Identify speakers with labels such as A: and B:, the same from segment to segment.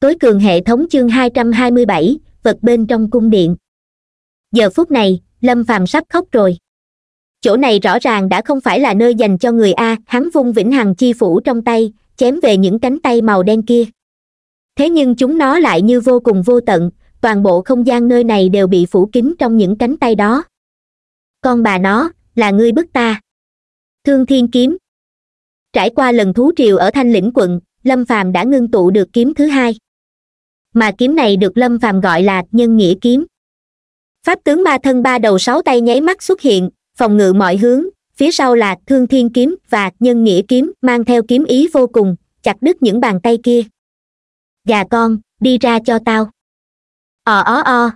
A: tối cường hệ thống chương 227, vật bên trong cung điện giờ phút này lâm phàm sắp khóc rồi chỗ này rõ ràng đã không phải là nơi dành cho người a hắn vung vĩnh hằng chi phủ trong tay chém về những cánh tay màu đen kia thế nhưng chúng nó lại như vô cùng vô tận toàn bộ không gian nơi này đều bị phủ kín trong những cánh tay đó con bà nó là ngươi bức ta thương thiên kiếm trải qua lần thú triều ở thanh lĩnh quận lâm phàm đã ngưng tụ được kiếm thứ hai mà kiếm này được lâm phàm gọi là nhân nghĩa kiếm pháp tướng ma thân ba đầu sáu tay nháy mắt xuất hiện phòng ngự mọi hướng phía sau là thương thiên kiếm và nhân nghĩa kiếm mang theo kiếm ý vô cùng chặt đứt những bàn tay kia gà con đi ra cho tao ò ó o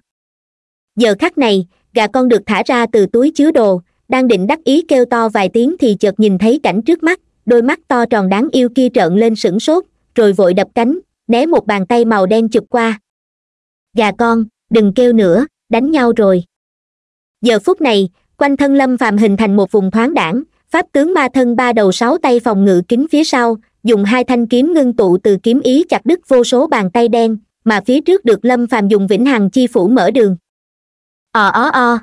A: giờ khắc này gà con được thả ra từ túi chứa đồ đang định đắc ý kêu to vài tiếng thì chợt nhìn thấy cảnh trước mắt đôi mắt to tròn đáng yêu kia trợn lên sửng sốt rồi vội đập cánh né một bàn tay màu đen chụp qua gà dạ con đừng kêu nữa đánh nhau rồi giờ phút này quanh thân lâm phàm hình thành một vùng thoáng đảng pháp tướng ma thân ba đầu sáu tay phòng ngự kính phía sau dùng hai thanh kiếm ngưng tụ từ kiếm ý chặt đứt vô số bàn tay đen mà phía trước được lâm phàm dùng vĩnh hằng chi phủ mở đường ò ó o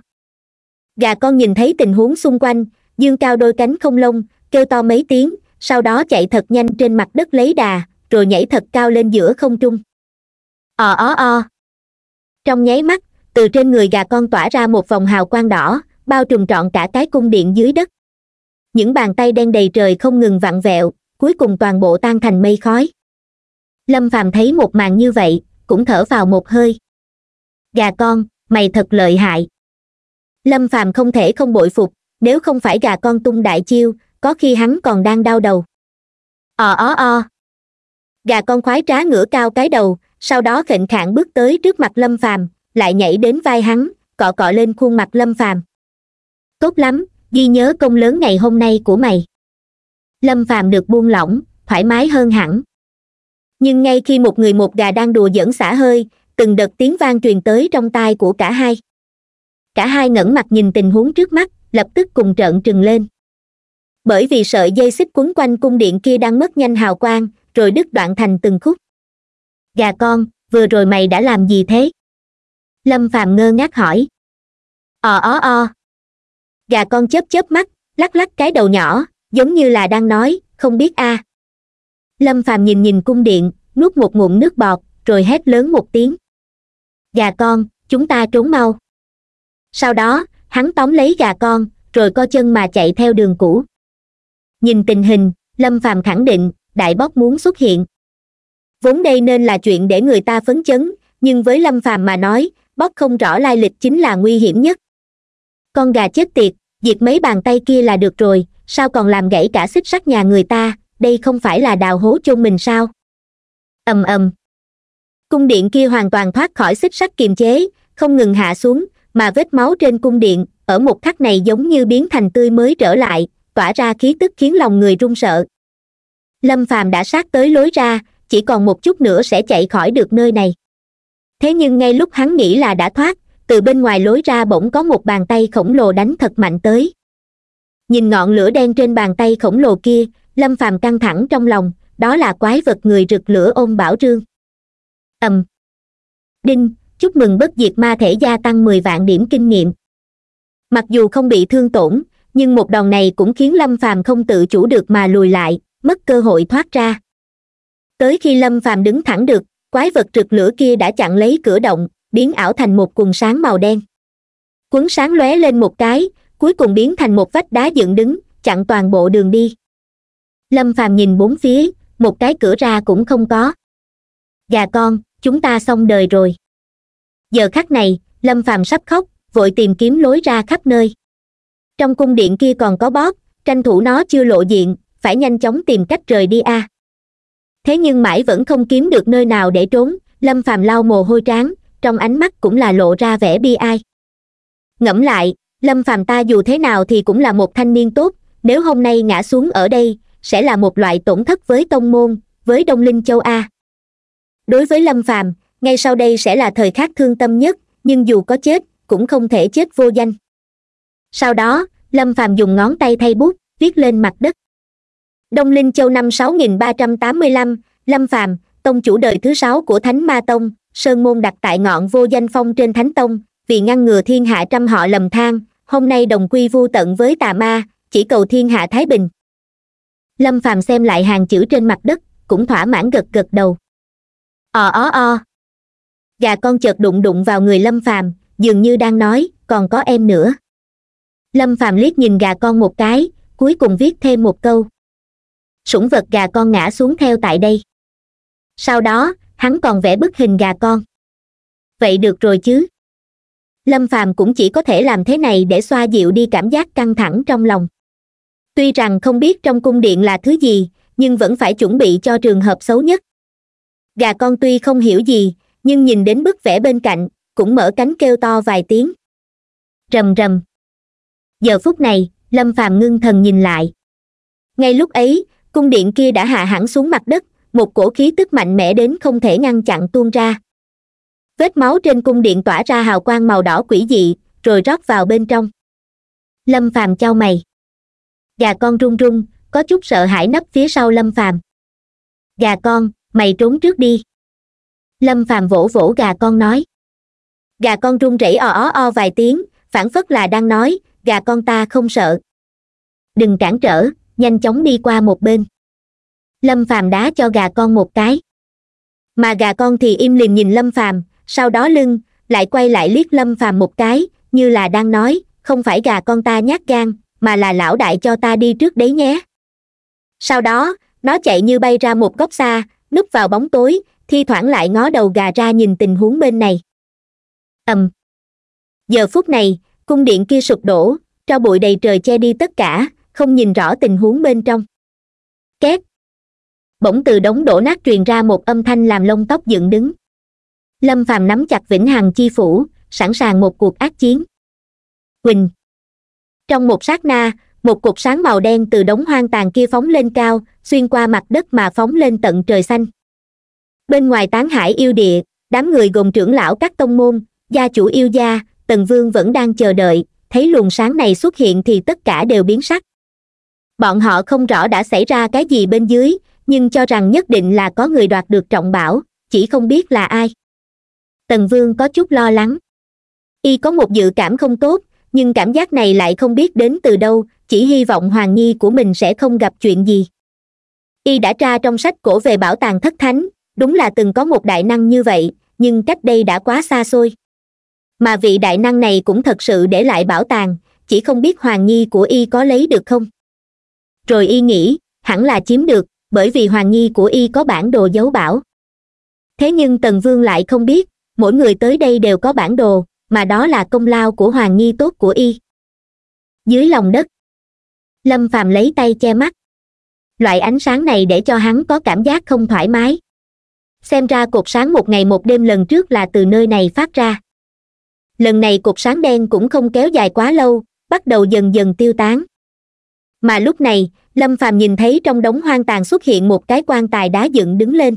A: gà con nhìn thấy tình huống xung quanh dương cao đôi cánh không lông kêu to mấy tiếng sau đó chạy thật nhanh trên mặt đất lấy đà rồi nhảy thật cao lên giữa không trung ò ó o trong nháy mắt từ trên người gà con tỏa ra một vòng hào quang đỏ bao trùm trọn cả cái cung điện dưới đất những bàn tay đen đầy trời không ngừng vặn vẹo cuối cùng toàn bộ tan thành mây khói lâm phàm thấy một màn như vậy cũng thở vào một hơi gà con mày thật lợi hại lâm phàm không thể không bội phục nếu không phải gà con tung đại chiêu có khi hắn còn đang đau đầu ò ó o gà con khoái trá ngửa cao cái đầu sau đó khệnh khạng bước tới trước mặt lâm phàm lại nhảy đến vai hắn cọ cọ lên khuôn mặt lâm phàm tốt lắm ghi nhớ công lớn ngày hôm nay của mày lâm phàm được buông lỏng thoải mái hơn hẳn nhưng ngay khi một người một gà đang đùa giỡn xả hơi từng đợt tiếng vang truyền tới trong tai của cả hai cả hai ngẩng mặt nhìn tình huống trước mắt lập tức cùng trợn trừng lên bởi vì sợi dây xích quấn quanh cung điện kia đang mất nhanh hào quang rồi đứt đoạn thành từng khúc gà con vừa rồi mày đã làm gì thế lâm phàm ngơ ngác hỏi ò ờ, ó o gà con chớp chớp mắt lắc lắc cái đầu nhỏ giống như là đang nói không biết a à. lâm phàm nhìn nhìn cung điện nuốt một ngụm nước bọt rồi hét lớn một tiếng gà con chúng ta trốn mau sau đó hắn tóm lấy gà con rồi co chân mà chạy theo đường cũ nhìn tình hình lâm phàm khẳng định đại bóc muốn xuất hiện vốn đây nên là chuyện để người ta phấn chấn nhưng với lâm phàm mà nói bóc không rõ lai lịch chính là nguy hiểm nhất con gà chết tiệt diệt mấy bàn tay kia là được rồi sao còn làm gãy cả xích sắt nhà người ta đây không phải là đào hố chôn mình sao ầm ầm cung điện kia hoàn toàn thoát khỏi xích sắt kiềm chế không ngừng hạ xuống mà vết máu trên cung điện ở một khắc này giống như biến thành tươi mới trở lại tỏa ra khí tức khiến lòng người run sợ lâm phàm đã sát tới lối ra chỉ còn một chút nữa sẽ chạy khỏi được nơi này thế nhưng ngay lúc hắn nghĩ là đã thoát từ bên ngoài lối ra bỗng có một bàn tay khổng lồ đánh thật mạnh tới nhìn ngọn lửa đen trên bàn tay khổng lồ kia lâm phàm căng thẳng trong lòng đó là quái vật người rực lửa ôn bảo trương ầm đinh chúc mừng bất diệt ma thể gia tăng mười vạn điểm kinh nghiệm mặc dù không bị thương tổn nhưng một đòn này cũng khiến lâm phàm không tự chủ được mà lùi lại mất cơ hội thoát ra tới khi lâm phàm đứng thẳng được quái vật rực lửa kia đã chặn lấy cửa động biến ảo thành một quần sáng màu đen cuốn sáng lóe lên một cái cuối cùng biến thành một vách đá dựng đứng chặn toàn bộ đường đi lâm phàm nhìn bốn phía một cái cửa ra cũng không có gà dạ con chúng ta xong đời rồi giờ khắc này lâm phàm sắp khóc vội tìm kiếm lối ra khắp nơi trong cung điện kia còn có bóp tranh thủ nó chưa lộ diện phải nhanh chóng tìm cách rời đi a à. thế nhưng mãi vẫn không kiếm được nơi nào để trốn lâm phàm lau mồ hôi tráng trong ánh mắt cũng là lộ ra vẻ bi ai ngẫm lại lâm phàm ta dù thế nào thì cũng là một thanh niên tốt nếu hôm nay ngã xuống ở đây sẽ là một loại tổn thất với tông môn với đông linh châu a đối với lâm phàm ngay sau đây sẽ là thời khắc thương tâm nhất nhưng dù có chết cũng không thể chết vô danh sau đó lâm phàm dùng ngón tay thay bút viết lên mặt đất đông linh châu năm 6385, lâm phàm tông chủ đời thứ sáu của thánh ma tông sơn môn đặt tại ngọn vô danh phong trên thánh tông vì ngăn ngừa thiên hạ trăm họ lầm than hôm nay đồng quy vu tận với tà ma chỉ cầu thiên hạ thái bình lâm phàm xem lại hàng chữ trên mặt đất cũng thỏa mãn gật gật đầu ò ó o gà con chợt đụng đụng vào người lâm phàm dường như đang nói còn có em nữa lâm phàm liếc nhìn gà con một cái cuối cùng viết thêm một câu sủng vật gà con ngã xuống theo tại đây sau đó hắn còn vẽ bức hình gà con vậy được rồi chứ lâm phàm cũng chỉ có thể làm thế này để xoa dịu đi cảm giác căng thẳng trong lòng tuy rằng không biết trong cung điện là thứ gì nhưng vẫn phải chuẩn bị cho trường hợp xấu nhất gà con tuy không hiểu gì nhưng nhìn đến bức vẽ bên cạnh cũng mở cánh kêu to vài tiếng rầm rầm giờ phút này lâm phàm ngưng thần nhìn lại ngay lúc ấy cung điện kia đã hạ hẳn xuống mặt đất một cổ khí tức mạnh mẽ đến không thể ngăn chặn tuôn ra vết máu trên cung điện tỏa ra hào quang màu đỏ quỷ dị rồi rót vào bên trong lâm phàm chau mày gà con run run có chút sợ hãi nấp phía sau lâm phàm gà con mày trốn trước đi lâm phàm vỗ vỗ gà con nói gà con run rẩy o ó o vài tiếng phản phất là đang nói gà con ta không sợ đừng cản trở nhanh chóng đi qua một bên lâm phàm đá cho gà con một cái mà gà con thì im lìm nhìn lâm phàm sau đó lưng lại quay lại liếc lâm phàm một cái như là đang nói không phải gà con ta nhát gan mà là lão đại cho ta đi trước đấy nhé sau đó nó chạy như bay ra một góc xa núp vào bóng tối thi thoảng lại ngó đầu gà ra nhìn tình huống bên này ầm giờ phút này cung điện kia sụp đổ cho bụi đầy trời che đi tất cả không nhìn rõ tình huống bên trong két bỗng từ đống đổ nát truyền ra một âm thanh làm lông tóc dựng đứng lâm phàm nắm chặt vĩnh hằng chi phủ sẵn sàng một cuộc ác chiến huỳnh trong một sát na một cục sáng màu đen từ đống hoang tàn kia phóng lên cao xuyên qua mặt đất mà phóng lên tận trời xanh bên ngoài tán hải yêu địa đám người gồm trưởng lão các tông môn gia chủ yêu gia tần vương vẫn đang chờ đợi thấy luồng sáng này xuất hiện thì tất cả đều biến sắc bọn họ không rõ đã xảy ra cái gì bên dưới nhưng cho rằng nhất định là có người đoạt được trọng bảo chỉ không biết là ai tần vương có chút lo lắng y có một dự cảm không tốt nhưng cảm giác này lại không biết đến từ đâu chỉ hy vọng hoàng nhi của mình sẽ không gặp chuyện gì y đã tra trong sách cổ về bảo tàng thất thánh đúng là từng có một đại năng như vậy nhưng cách đây đã quá xa xôi mà vị đại năng này cũng thật sự để lại bảo tàng chỉ không biết hoàng nhi của y có lấy được không rồi y nghĩ hẳn là chiếm được bởi vì hoàng nhi của y có bản đồ dấu bảo thế nhưng tần vương lại không biết mỗi người tới đây đều có bản đồ mà đó là công lao của hoàng nhi tốt của y dưới lòng đất lâm phàm lấy tay che mắt loại ánh sáng này để cho hắn có cảm giác không thoải mái xem ra cột sáng một ngày một đêm lần trước là từ nơi này phát ra lần này cột sáng đen cũng không kéo dài quá lâu bắt đầu dần dần tiêu tán mà lúc này lâm phàm nhìn thấy trong đống hoang tàn xuất hiện một cái quan tài đá dựng đứng lên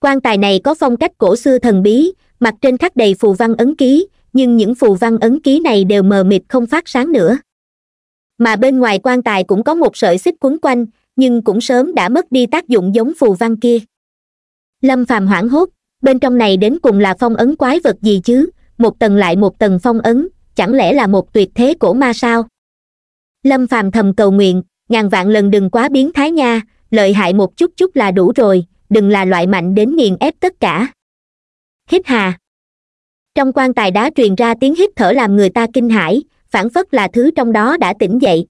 A: quan tài này có phong cách cổ xưa thần bí mặt trên khắc đầy phù văn ấn ký nhưng những phù văn ấn ký này đều mờ mịt không phát sáng nữa mà bên ngoài quan tài cũng có một sợi xích quấn quanh nhưng cũng sớm đã mất đi tác dụng giống phù văn kia lâm phàm hoảng hốt bên trong này đến cùng là phong ấn quái vật gì chứ một tầng lại một tầng phong ấn chẳng lẽ là một tuyệt thế cổ ma sao lâm phàm thầm cầu nguyện ngàn vạn lần đừng quá biến thái nha lợi hại một chút chút là đủ rồi đừng là loại mạnh đến nghiền ép tất cả hít hà trong quan tài đá truyền ra tiếng hít thở làm người ta kinh hãi phản phất là thứ trong đó đã tỉnh dậy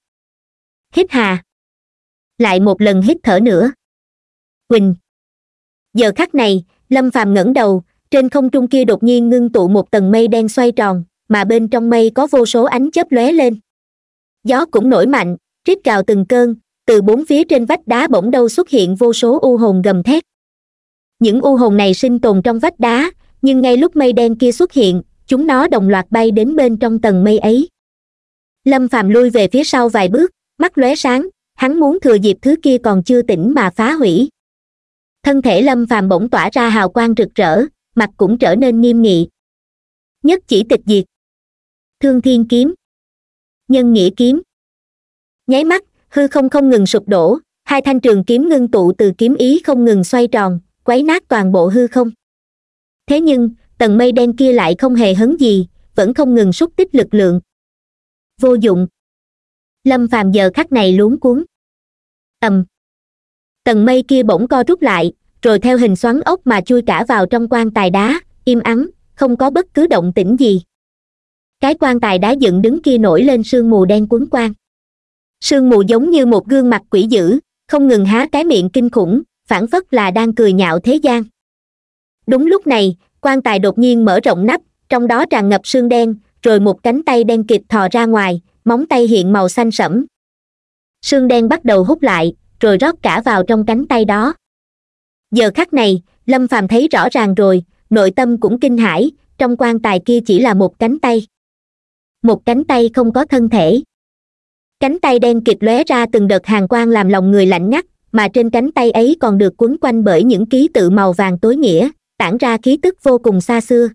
A: hít hà lại một lần hít thở nữa Quỳnh. giờ khắc này lâm phàm ngẩng đầu trên không trung kia đột nhiên ngưng tụ một tầng mây đen xoay tròn mà bên trong mây có vô số ánh chớp lóe lên gió cũng nổi mạnh rít gào từng cơn từ bốn phía trên vách đá bỗng đâu xuất hiện vô số u hồn gầm thét những u hồn này sinh tồn trong vách đá nhưng ngay lúc mây đen kia xuất hiện chúng nó đồng loạt bay đến bên trong tầng mây ấy lâm phàm lui về phía sau vài bước mắt lóe sáng hắn muốn thừa dịp thứ kia còn chưa tỉnh mà phá hủy thân thể lâm phàm bỗng tỏa ra hào quang rực rỡ mặt cũng trở nên nghiêm nghị nhất chỉ tịch diệt thương thiên kiếm nhân nghĩa kiếm nháy mắt hư không không ngừng sụp đổ hai thanh trường kiếm ngưng tụ từ kiếm ý không ngừng xoay tròn quấy nát toàn bộ hư không thế nhưng tầng mây đen kia lại không hề hấn gì vẫn không ngừng xúc tích lực lượng vô dụng lâm phàm giờ khắc này luống cuốn ầm tầng mây kia bỗng co rút lại rồi theo hình xoắn ốc mà chui cả vào trong quan tài đá im ắng không có bất cứ động tĩnh gì cái quan tài đá dựng đứng kia nổi lên sương mù đen quấn quang sương mù giống như một gương mặt quỷ dữ không ngừng há cái miệng kinh khủng phản phất là đang cười nhạo thế gian đúng lúc này quan tài đột nhiên mở rộng nắp trong đó tràn ngập sương đen rồi một cánh tay đen kịp thò ra ngoài móng tay hiện màu xanh sẫm sương đen bắt đầu hút lại rồi rót cả vào trong cánh tay đó giờ khắc này lâm phàm thấy rõ ràng rồi nội tâm cũng kinh hãi trong quan tài kia chỉ là một cánh tay một cánh tay không có thân thể cánh tay đen kịt lóe ra từng đợt hàng quang làm lòng người lạnh ngắt mà trên cánh tay ấy còn được quấn quanh bởi những ký tự màu vàng tối nghĩa tản ra khí tức vô cùng xa xưa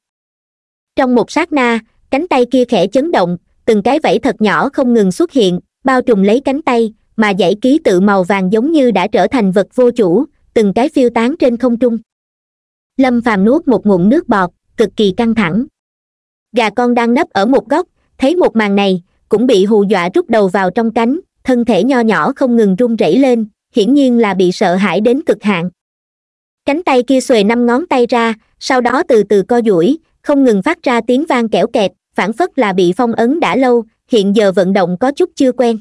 A: trong một sát na cánh tay kia khẽ chấn động từng cái vẫy thật nhỏ không ngừng xuất hiện bao trùm lấy cánh tay mà dãy ký tự màu vàng giống như đã trở thành vật vô chủ từng cái phiêu tán trên không trung lâm phàm nuốt một ngụm nước bọt cực kỳ căng thẳng gà con đang nấp ở một góc thấy một màn này cũng bị hù dọa rút đầu vào trong cánh thân thể nho nhỏ không ngừng run rẩy lên hiển nhiên là bị sợ hãi đến cực hạn cánh tay kia xuề năm ngón tay ra sau đó từ từ co duỗi không ngừng phát ra tiếng vang kẽo kẹt phản phất là bị phong ấn đã lâu hiện giờ vận động có chút chưa quen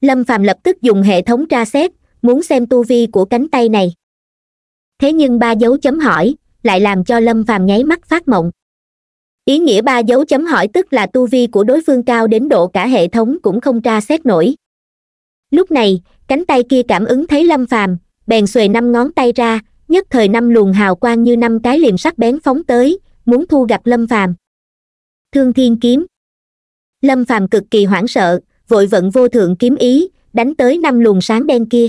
A: lâm phàm lập tức dùng hệ thống tra xét muốn xem tu vi của cánh tay này thế nhưng ba dấu chấm hỏi lại làm cho lâm phàm nháy mắt phát mộng ý nghĩa ba dấu chấm hỏi tức là tu vi của đối phương cao đến độ cả hệ thống cũng không tra xét nổi lúc này cánh tay kia cảm ứng thấy lâm phàm bèn xuề năm ngón tay ra nhất thời năm luồng hào quang như năm cái liềm sắc bén phóng tới muốn thu gặp lâm phàm thương thiên kiếm lâm phàm cực kỳ hoảng sợ vội vận vô thượng kiếm ý đánh tới năm luồng sáng đen kia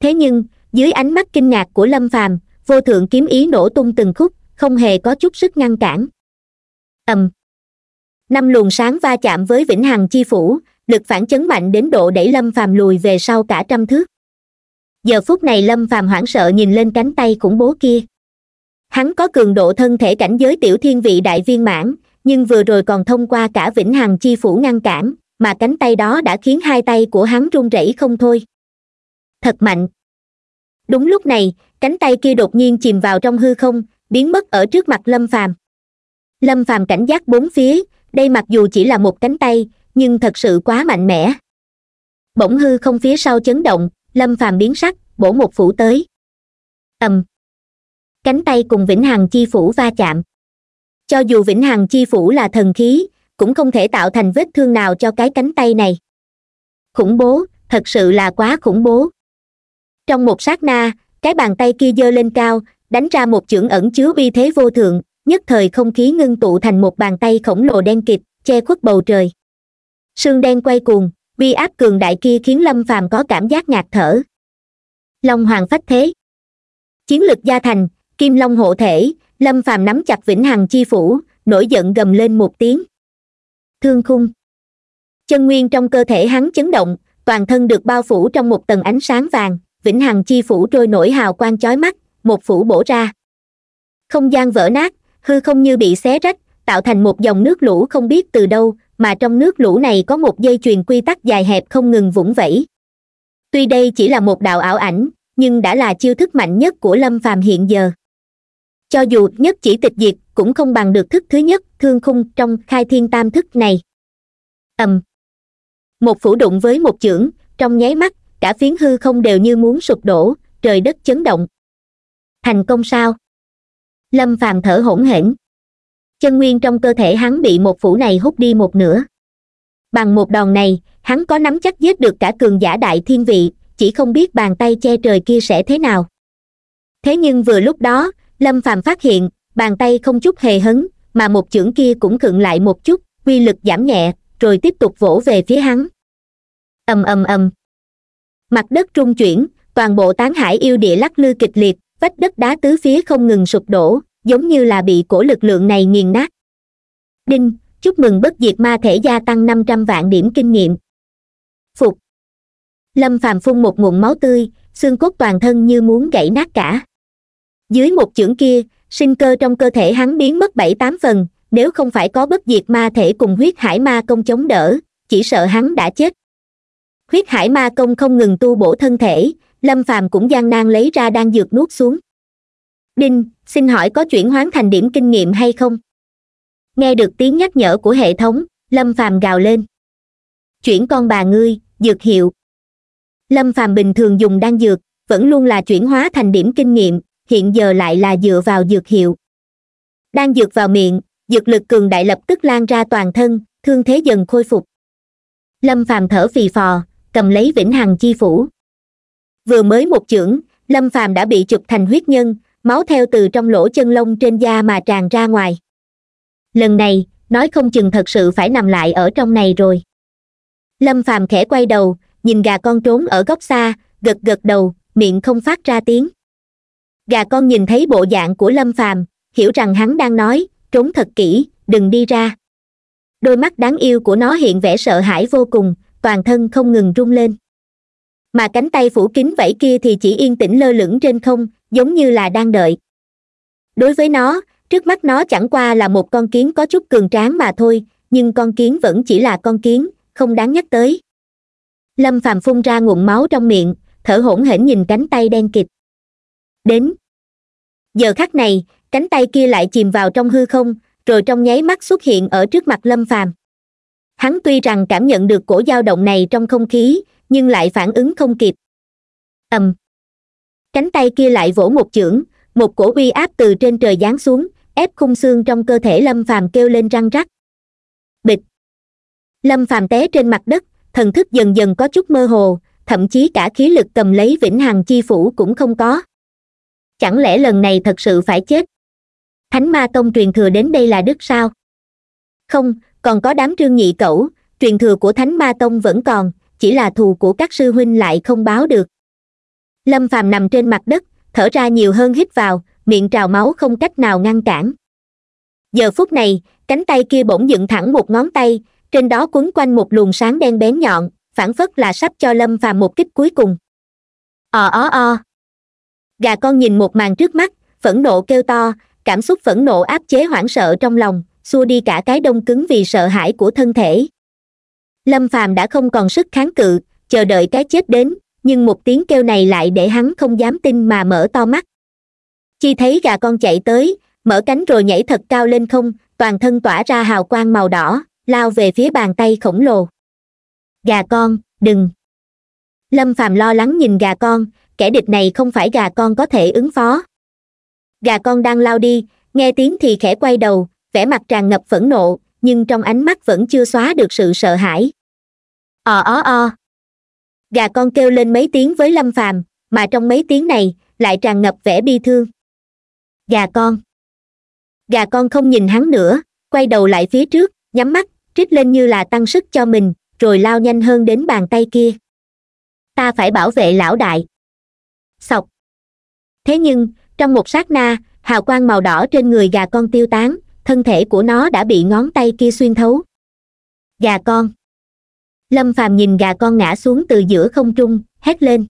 A: thế nhưng dưới ánh mắt kinh ngạc của lâm phàm vô thượng kiếm ý nổ tung từng khúc không hề có chút sức ngăn cản ầm năm luồng sáng va chạm với vĩnh hằng chi phủ lực phản chấn mạnh đến độ đẩy lâm phàm lùi về sau cả trăm thước giờ phút này lâm phàm hoảng sợ nhìn lên cánh tay khủng bố kia hắn có cường độ thân thể cảnh giới tiểu thiên vị đại viên mãn nhưng vừa rồi còn thông qua cả vĩnh hằng chi phủ ngăn cản mà cánh tay đó đã khiến hai tay của hắn run rẩy không thôi thật mạnh đúng lúc này cánh tay kia đột nhiên chìm vào trong hư không biến mất ở trước mặt lâm phàm lâm phàm cảnh giác bốn phía đây mặc dù chỉ là một cánh tay nhưng thật sự quá mạnh mẽ bỗng hư không phía sau chấn động lâm phàm biến sắc bổ một phủ tới ầm cánh tay cùng vĩnh hằng chi phủ va chạm cho dù vĩnh hằng chi phủ là thần khí cũng không thể tạo thành vết thương nào cho cái cánh tay này khủng bố thật sự là quá khủng bố trong một sát na cái bàn tay kia giơ lên cao đánh ra một chưởng ẩn chứa uy thế vô thượng nhất thời không khí ngưng tụ thành một bàn tay khổng lồ đen kịt che khuất bầu trời sương đen quay cuồng uy áp cường đại kia khiến lâm phàm có cảm giác ngạt thở long hoàng phách thế chiến lực gia thành kim long hộ thể lâm phàm nắm chặt vĩnh hằng chi phủ nổi giận gầm lên một tiếng thương khung chân nguyên trong cơ thể hắn chấn động toàn thân được bao phủ trong một tầng ánh sáng vàng vĩnh hằng chi phủ trôi nổi hào quang chói mắt một phủ bổ ra không gian vỡ nát hư không như bị xé rách tạo thành một dòng nước lũ không biết từ đâu mà trong nước lũ này có một dây chuyền quy tắc dài hẹp không ngừng vũng vẫy tuy đây chỉ là một đạo ảo ảnh nhưng đã là chiêu thức mạnh nhất của lâm phàm hiện giờ cho dù nhất chỉ tịch diệt cũng không bằng được thức thứ nhất thương khung trong khai thiên tam thức này ầm một phủ đụng với một chưởng trong nháy mắt cả phiến hư không đều như muốn sụp đổ trời đất chấn động thành công sao lâm phàm thở hổn hển chân nguyên trong cơ thể hắn bị một phủ này hút đi một nửa bằng một đòn này hắn có nắm chắc giết được cả cường giả đại thiên vị chỉ không biết bàn tay che trời kia sẽ thế nào thế nhưng vừa lúc đó lâm phàm phát hiện bàn tay không chút hề hấn mà một chưởng kia cũng khựng lại một chút quy lực giảm nhẹ rồi tiếp tục vỗ về phía hắn ầm ầm ầm mặt đất trung chuyển toàn bộ tán hải yêu địa lắc lư kịch liệt vách đất đá tứ phía không ngừng sụp đổ giống như là bị cổ lực lượng này nghiền nát đinh chúc mừng bất diệt ma thể gia tăng năm trăm vạn điểm kinh nghiệm phục lâm phàm phun một nguồn máu tươi xương cốt toàn thân như muốn gãy nát cả dưới một chưởng kia sinh cơ trong cơ thể hắn biến mất bảy tám phần nếu không phải có bất diệt ma thể cùng huyết hải ma công chống đỡ chỉ sợ hắn đã chết huyết hải ma công không ngừng tu bổ thân thể lâm phàm cũng gian nan lấy ra đan dược nuốt xuống đinh xin hỏi có chuyển hoán thành điểm kinh nghiệm hay không nghe được tiếng nhắc nhở của hệ thống lâm phàm gào lên chuyển con bà ngươi dược hiệu lâm phàm bình thường dùng đan dược vẫn luôn là chuyển hóa thành điểm kinh nghiệm hiện giờ lại là dựa vào dược hiệu đan dược vào miệng dược lực cường đại lập tức lan ra toàn thân thương thế dần khôi phục lâm phàm thở phì phò cầm lấy vĩnh hằng chi phủ vừa mới một chưởng lâm phàm đã bị chụp thành huyết nhân máu theo từ trong lỗ chân lông trên da mà tràn ra ngoài lần này nói không chừng thật sự phải nằm lại ở trong này rồi lâm phàm khẽ quay đầu nhìn gà con trốn ở góc xa gật gật đầu miệng không phát ra tiếng gà con nhìn thấy bộ dạng của lâm phàm hiểu rằng hắn đang nói trốn thật kỹ đừng đi ra đôi mắt đáng yêu của nó hiện vẻ sợ hãi vô cùng toàn thân không ngừng rung lên mà cánh tay phủ kín vẫy kia thì chỉ yên tĩnh lơ lửng trên không giống như là đang đợi đối với nó trước mắt nó chẳng qua là một con kiến có chút cường tráng mà thôi nhưng con kiến vẫn chỉ là con kiến không đáng nhắc tới lâm phàm phun ra ngụm máu trong miệng thở hổn hển nhìn cánh tay đen kịt đến giờ khắc này cánh tay kia lại chìm vào trong hư không rồi trong nháy mắt xuất hiện ở trước mặt lâm phàm hắn tuy rằng cảm nhận được cổ dao động này trong không khí nhưng lại phản ứng không kịp ầm cánh tay kia lại vỗ một chưởng một cổ uy áp từ trên trời giáng xuống ép khung xương trong cơ thể lâm phàm kêu lên răng rắc bịch lâm phàm té trên mặt đất thần thức dần dần có chút mơ hồ thậm chí cả khí lực cầm lấy vĩnh hằng chi phủ cũng không có chẳng lẽ lần này thật sự phải chết thánh ma tông truyền thừa đến đây là đức sao không còn có đám trương nhị cẩu truyền thừa của thánh ma tông vẫn còn chỉ là thù của các sư huynh lại không báo được lâm phàm nằm trên mặt đất thở ra nhiều hơn hít vào miệng trào máu không cách nào ngăn cản giờ phút này cánh tay kia bỗng dựng thẳng một ngón tay trên đó quấn quanh một luồng sáng đen bén nhọn phản phất là sắp cho lâm phàm một kích cuối cùng ò ó o gà con nhìn một màn trước mắt phẫn nộ kêu to cảm xúc phẫn nộ áp chế hoảng sợ trong lòng xua đi cả cái đông cứng vì sợ hãi của thân thể lâm phàm đã không còn sức kháng cự chờ đợi cái chết đến nhưng một tiếng kêu này lại để hắn không dám tin mà mở to mắt chi thấy gà con chạy tới mở cánh rồi nhảy thật cao lên không toàn thân tỏa ra hào quang màu đỏ lao về phía bàn tay khổng lồ gà con đừng lâm phàm lo lắng nhìn gà con kẻ địch này không phải gà con có thể ứng phó gà con đang lao đi nghe tiếng thì khẽ quay đầu vẻ mặt tràn ngập phẫn nộ nhưng trong ánh mắt vẫn chưa xóa được sự sợ hãi ò ó o gà con kêu lên mấy tiếng với lâm phàm mà trong mấy tiếng này lại tràn ngập vẻ bi thương gà con gà con không nhìn hắn nữa quay đầu lại phía trước nhắm mắt trích lên như là tăng sức cho mình rồi lao nhanh hơn đến bàn tay kia ta phải bảo vệ lão đại sọc thế nhưng trong một sát na hào quang màu đỏ trên người gà con tiêu tán thân thể của nó đã bị ngón tay kia xuyên thấu gà con lâm phàm nhìn gà con ngã xuống từ giữa không trung hét lên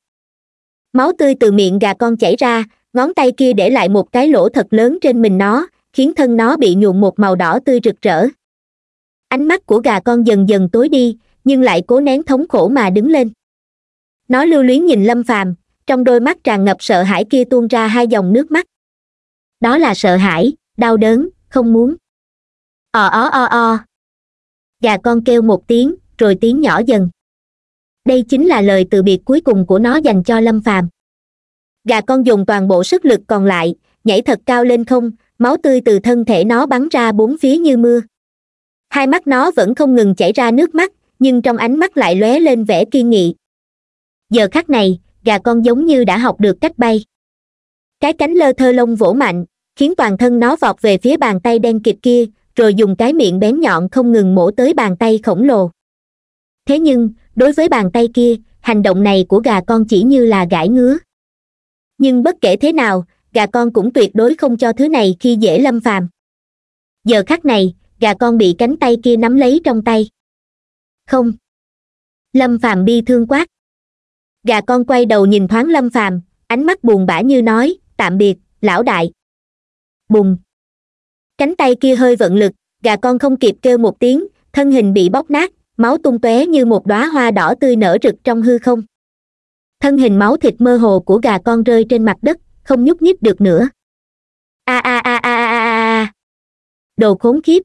A: máu tươi từ miệng gà con chảy ra ngón tay kia để lại một cái lỗ thật lớn trên mình nó khiến thân nó bị nhuộm một màu đỏ tươi rực rỡ ánh mắt của gà con dần dần tối đi nhưng lại cố nén thống khổ mà đứng lên nó lưu luyến nhìn lâm phàm trong đôi mắt tràn ngập sợ hãi kia tuôn ra hai dòng nước mắt đó là sợ hãi đau đớn không muốn ò ó o o gà con kêu một tiếng rồi tiếng nhỏ dần đây chính là lời từ biệt cuối cùng của nó dành cho lâm phàm gà con dùng toàn bộ sức lực còn lại nhảy thật cao lên không máu tươi từ thân thể nó bắn ra bốn phía như mưa hai mắt nó vẫn không ngừng chảy ra nước mắt nhưng trong ánh mắt lại lóe lên vẻ kiên nghị giờ khắc này gà con giống như đã học được cách bay cái cánh lơ thơ lông vỗ mạnh khiến toàn thân nó vọt về phía bàn tay đen kịt kia rồi dùng cái miệng bén nhọn không ngừng mổ tới bàn tay khổng lồ thế nhưng đối với bàn tay kia hành động này của gà con chỉ như là gãi ngứa nhưng bất kể thế nào gà con cũng tuyệt đối không cho thứ này khi dễ lâm phàm giờ khắc này gà con bị cánh tay kia nắm lấy trong tay không lâm phàm bi thương quát gà con quay đầu nhìn thoáng lâm phàm ánh mắt buồn bã như nói tạm biệt lão đại bùng cánh tay kia hơi vận lực gà con không kịp kêu một tiếng thân hình bị bóc nát máu tung tóe như một đóa hoa đỏ tươi nở rực trong hư không thân hình máu thịt mơ hồ của gà con rơi trên mặt đất không nhúc nhích được nữa a a a a a a đồ khốn kiếp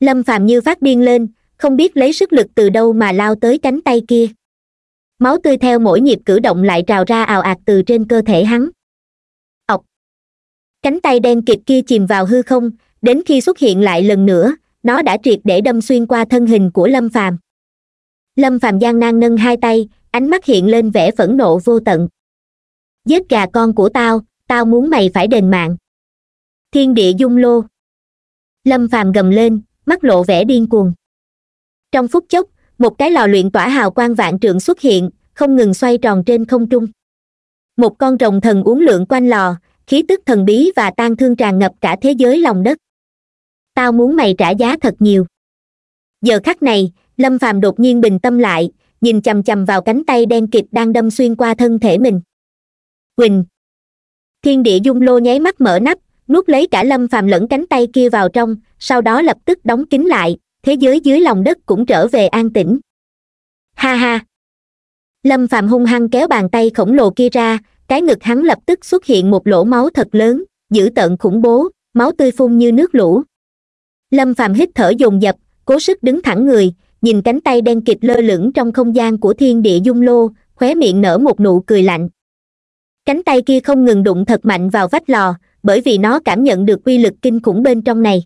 A: lâm phàm như phát điên lên không biết lấy sức lực từ đâu mà lao tới cánh tay kia máu tươi theo mỗi nhịp cử động lại trào ra ào ạt từ trên cơ thể hắn cánh tay đen kịp kia chìm vào hư không đến khi xuất hiện lại lần nữa nó đã triệt để đâm xuyên qua thân hình của lâm phàm lâm phàm gian nan nâng hai tay ánh mắt hiện lên vẻ phẫn nộ vô tận giết gà con của tao tao muốn mày phải đền mạng thiên địa dung lô lâm phàm gầm lên mắt lộ vẻ điên cuồng trong phút chốc một cái lò luyện tỏa hào quang vạn trượng xuất hiện không ngừng xoay tròn trên không trung một con rồng thần uốn lượn quanh lò khí tức thần bí và tan thương tràn ngập cả thế giới lòng đất tao muốn mày trả giá thật nhiều giờ khắc này lâm phàm đột nhiên bình tâm lại nhìn chằm chằm vào cánh tay đen kịt đang đâm xuyên qua thân thể mình quỳnh thiên địa dung lô nháy mắt mở nắp nuốt lấy cả lâm phàm lẫn cánh tay kia vào trong sau đó lập tức đóng kín lại thế giới dưới lòng đất cũng trở về an tĩnh ha ha lâm phàm hung hăng kéo bàn tay khổng lồ kia ra cái ngực hắn lập tức xuất hiện một lỗ máu thật lớn dữ tợn khủng bố máu tươi phun như nước lũ lâm phàm hít thở dồn dập cố sức đứng thẳng người nhìn cánh tay đen kịt lơ lửng trong không gian của thiên địa dung lô khóe miệng nở một nụ cười lạnh cánh tay kia không ngừng đụng thật mạnh vào vách lò bởi vì nó cảm nhận được quy lực kinh khủng bên trong này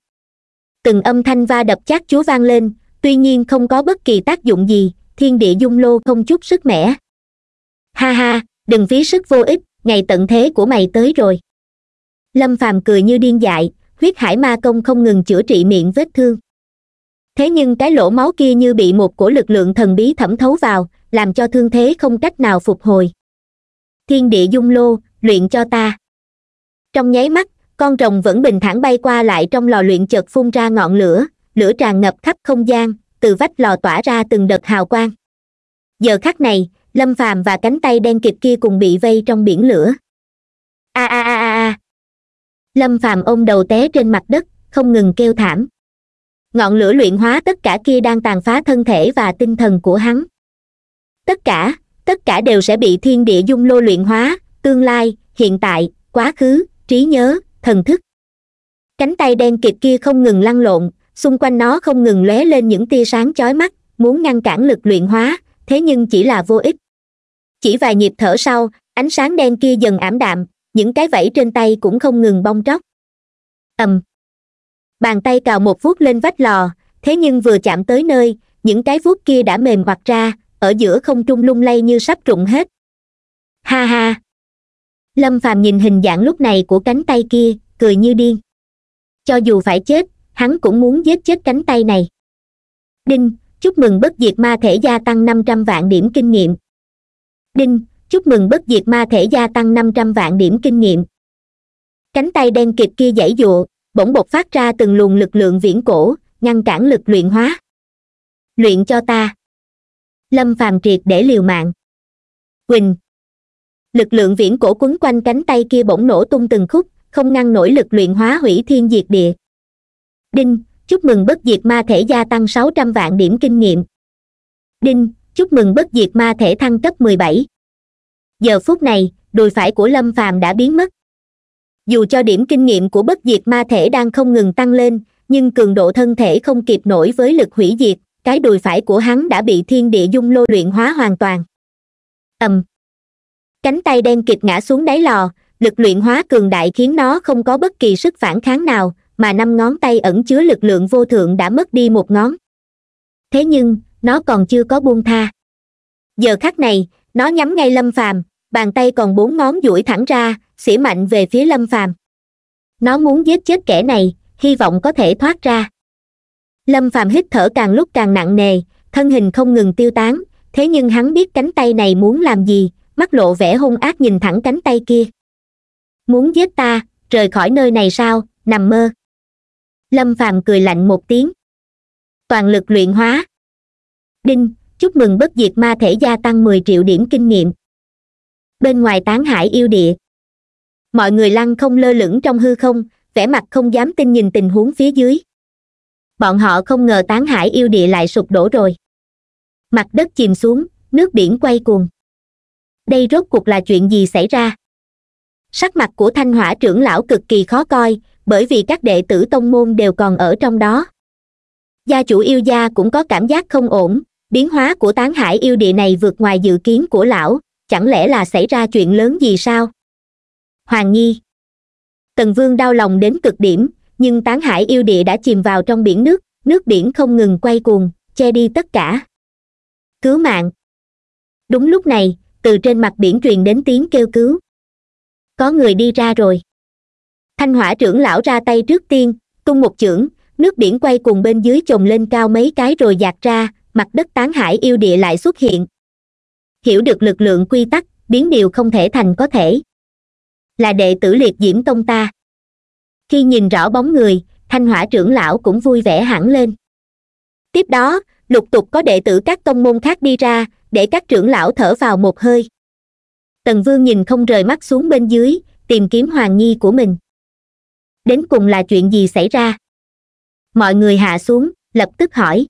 A: từng âm thanh va đập chát chúa vang lên tuy nhiên không có bất kỳ tác dụng gì thiên địa dung lô không chút sức mẻ ha ha đừng phí sức vô ích ngày tận thế của mày tới rồi lâm phàm cười như điên dại huyết hải ma công không ngừng chữa trị miệng vết thương thế nhưng cái lỗ máu kia như bị một cổ lực lượng thần bí thẩm thấu vào làm cho thương thế không cách nào phục hồi thiên địa dung lô luyện cho ta trong nháy mắt con rồng vẫn bình thản bay qua lại trong lò luyện chợt phun ra ngọn lửa lửa tràn ngập khắp không gian từ vách lò tỏa ra từng đợt hào quang giờ khắc này lâm phàm và cánh tay đen kịp kia cùng bị vây trong biển lửa a a a a lâm phàm ôm đầu té trên mặt đất không ngừng kêu thảm ngọn lửa luyện hóa tất cả kia đang tàn phá thân thể và tinh thần của hắn tất cả tất cả đều sẽ bị thiên địa dung lô luyện hóa tương lai hiện tại quá khứ trí nhớ thần thức cánh tay đen kịt kia không ngừng lăn lộn xung quanh nó không ngừng lóe lên những tia sáng chói mắt muốn ngăn cản lực luyện hóa thế nhưng chỉ là vô ích chỉ vài nhịp thở sau ánh sáng đen kia dần ảm đạm những cái vẫy trên tay cũng không ngừng bong tróc ầm bàn tay cào một vuốt lên vách lò thế nhưng vừa chạm tới nơi những cái vuốt kia đã mềm hoặc ra ở giữa không trung lung lay như sắp rụng hết ha ha lâm phàm nhìn hình dạng lúc này của cánh tay kia cười như điên cho dù phải chết hắn cũng muốn giết chết cánh tay này đinh chúc mừng bất diệt ma thể gia tăng năm trăm vạn điểm kinh nghiệm đinh chúc mừng bất diệt ma thể gia tăng năm trăm vạn điểm kinh nghiệm cánh tay đen kịp kia giãy dụa bỗng bột phát ra từng luồng lực lượng viễn cổ ngăn cản lực luyện hóa luyện cho ta lâm phàm triệt để liều mạng quỳnh lực lượng viễn cổ quấn quanh cánh tay kia bỗng nổ tung từng khúc không ngăn nổi lực luyện hóa hủy thiên diệt địa đinh chúc mừng bất diệt ma thể gia tăng sáu trăm vạn điểm kinh nghiệm đinh chúc mừng bất diệt ma thể thăng cấp mười bảy giờ phút này đùi phải của lâm phàm đã biến mất dù cho điểm kinh nghiệm của bất diệt ma thể đang không ngừng tăng lên nhưng cường độ thân thể không kịp nổi với lực hủy diệt cái đùi phải của hắn đã bị thiên địa dung lô luyện hóa hoàn toàn ầm cánh tay đen kịp ngã xuống đáy lò lực luyện hóa cường đại khiến nó không có bất kỳ sức phản kháng nào mà năm ngón tay ẩn chứa lực lượng vô thượng đã mất đi một ngón thế nhưng nó còn chưa có buông tha giờ khắc này nó nhắm ngay lâm phàm bàn tay còn bốn ngón duỗi thẳng ra xỉa mạnh về phía lâm phàm nó muốn giết chết kẻ này hy vọng có thể thoát ra lâm phàm hít thở càng lúc càng nặng nề thân hình không ngừng tiêu tán thế nhưng hắn biết cánh tay này muốn làm gì mắt lộ vẻ hung ác nhìn thẳng cánh tay kia muốn giết ta rời khỏi nơi này sao nằm mơ lâm phàm cười lạnh một tiếng toàn lực luyện hóa đinh chúc mừng bất diệt ma thể gia tăng mười triệu điểm kinh nghiệm bên ngoài tán hải yêu địa mọi người lăng không lơ lửng trong hư không vẻ mặt không dám tin nhìn tình huống phía dưới bọn họ không ngờ tán hải yêu địa lại sụp đổ rồi mặt đất chìm xuống nước biển quay cuồng đây rốt cuộc là chuyện gì xảy ra sắc mặt của thanh hỏa trưởng lão cực kỳ khó coi bởi vì các đệ tử tông môn đều còn ở trong đó gia chủ yêu gia cũng có cảm giác không ổn biến hóa của tán hải yêu địa này vượt ngoài dự kiến của lão chẳng lẽ là xảy ra chuyện lớn gì sao hoàng nghi tần vương đau lòng đến cực điểm nhưng tán hải yêu địa đã chìm vào trong biển nước nước biển không ngừng quay cuồng che đi tất cả cứu mạng đúng lúc này từ trên mặt biển truyền đến tiếng kêu cứu có người đi ra rồi thanh hỏa trưởng lão ra tay trước tiên tung một chưởng nước biển quay cùng bên dưới chồng lên cao mấy cái rồi giạt ra mặt đất tán hải yêu địa lại xuất hiện hiểu được lực lượng quy tắc biến điều không thể thành có thể là đệ tử liệt diễm tông ta khi nhìn rõ bóng người thanh hỏa trưởng lão cũng vui vẻ hẳn lên tiếp đó lục tục có đệ tử các tông môn khác đi ra để các trưởng lão thở vào một hơi tần vương nhìn không rời mắt xuống bên dưới tìm kiếm hoàng nhi của mình đến cùng là chuyện gì xảy ra mọi người hạ xuống lập tức hỏi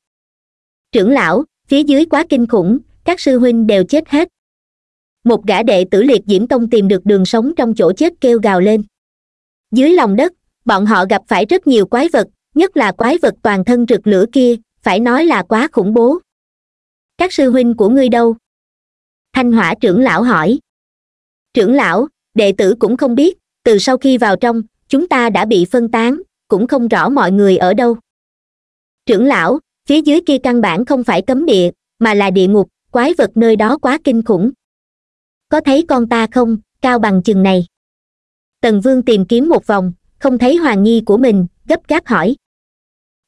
A: trưởng lão phía dưới quá kinh khủng các sư huynh đều chết hết một gã đệ tử liệt diễm tông tìm được đường sống trong chỗ chết kêu gào lên dưới lòng đất bọn họ gặp phải rất nhiều quái vật nhất là quái vật toàn thân rực lửa kia phải nói là quá khủng bố các sư huynh của ngươi đâu thanh hỏa trưởng lão hỏi trưởng lão đệ tử cũng không biết từ sau khi vào trong chúng ta đã bị phân tán cũng không rõ mọi người ở đâu trưởng lão phía dưới kia căn bản không phải cấm địa mà là địa ngục quái vật nơi đó quá kinh khủng có thấy con ta không cao bằng chừng này tần vương tìm kiếm một vòng không thấy hoàng nghi của mình gấp gáp hỏi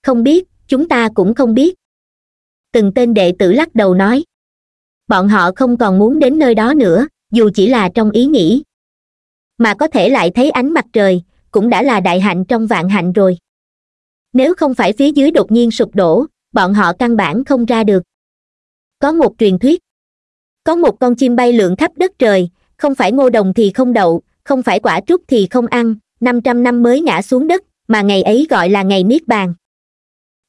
A: không biết chúng ta cũng không biết từng tên đệ tử lắc đầu nói bọn họ không còn muốn đến nơi đó nữa dù chỉ là trong ý nghĩ mà có thể lại thấy ánh mặt trời cũng đã là đại hạnh trong vạn hạnh rồi nếu không phải phía dưới đột nhiên sụp đổ bọn họ căn bản không ra được có một truyền thuyết có một con chim bay lượn khắp đất trời không phải ngô đồng thì không đậu không phải quả trúc thì không ăn năm trăm năm mới ngã xuống đất mà ngày ấy gọi là ngày niết bàn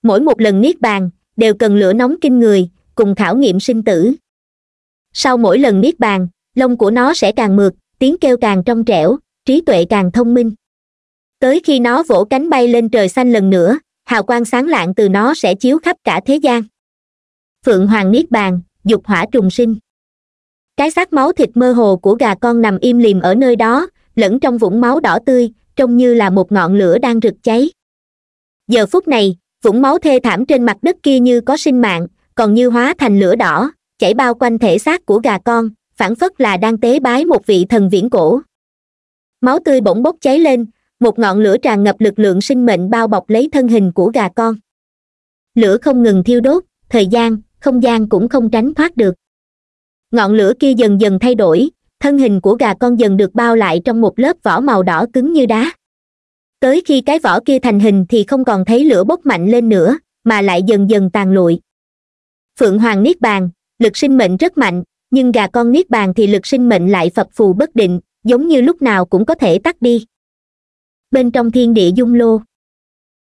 A: mỗi một lần niết bàn đều cần lửa nóng kinh người cùng khảo nghiệm sinh tử sau mỗi lần niết bàn lông của nó sẽ càng mượt tiếng kêu càng trong trẻo trí tuệ càng thông minh tới khi nó vỗ cánh bay lên trời xanh lần nữa hào quang sáng lạng từ nó sẽ chiếu khắp cả thế gian phượng hoàng niết bàn dục hỏa trùng sinh cái xác máu thịt mơ hồ của gà con nằm im lìm ở nơi đó lẫn trong vũng máu đỏ tươi trông như là một ngọn lửa đang rực cháy giờ phút này vũng máu thê thảm trên mặt đất kia như có sinh mạng còn như hóa thành lửa đỏ chảy bao quanh thể xác của gà con phản phất là đang tế bái một vị thần viễn cổ máu tươi bỗng bốc cháy lên một ngọn lửa tràn ngập lực lượng sinh mệnh bao bọc lấy thân hình của gà con lửa không ngừng thiêu đốt thời gian không gian cũng không tránh thoát được ngọn lửa kia dần dần thay đổi thân hình của gà con dần được bao lại trong một lớp vỏ màu đỏ cứng như đá tới khi cái vỏ kia thành hình thì không còn thấy lửa bốc mạnh lên nữa mà lại dần dần tàn lụi phượng hoàng niết bàn lực sinh mệnh rất mạnh nhưng gà con niết bàn thì lực sinh mệnh lại phập phù bất định giống như lúc nào cũng có thể tắt đi bên trong thiên địa dung lô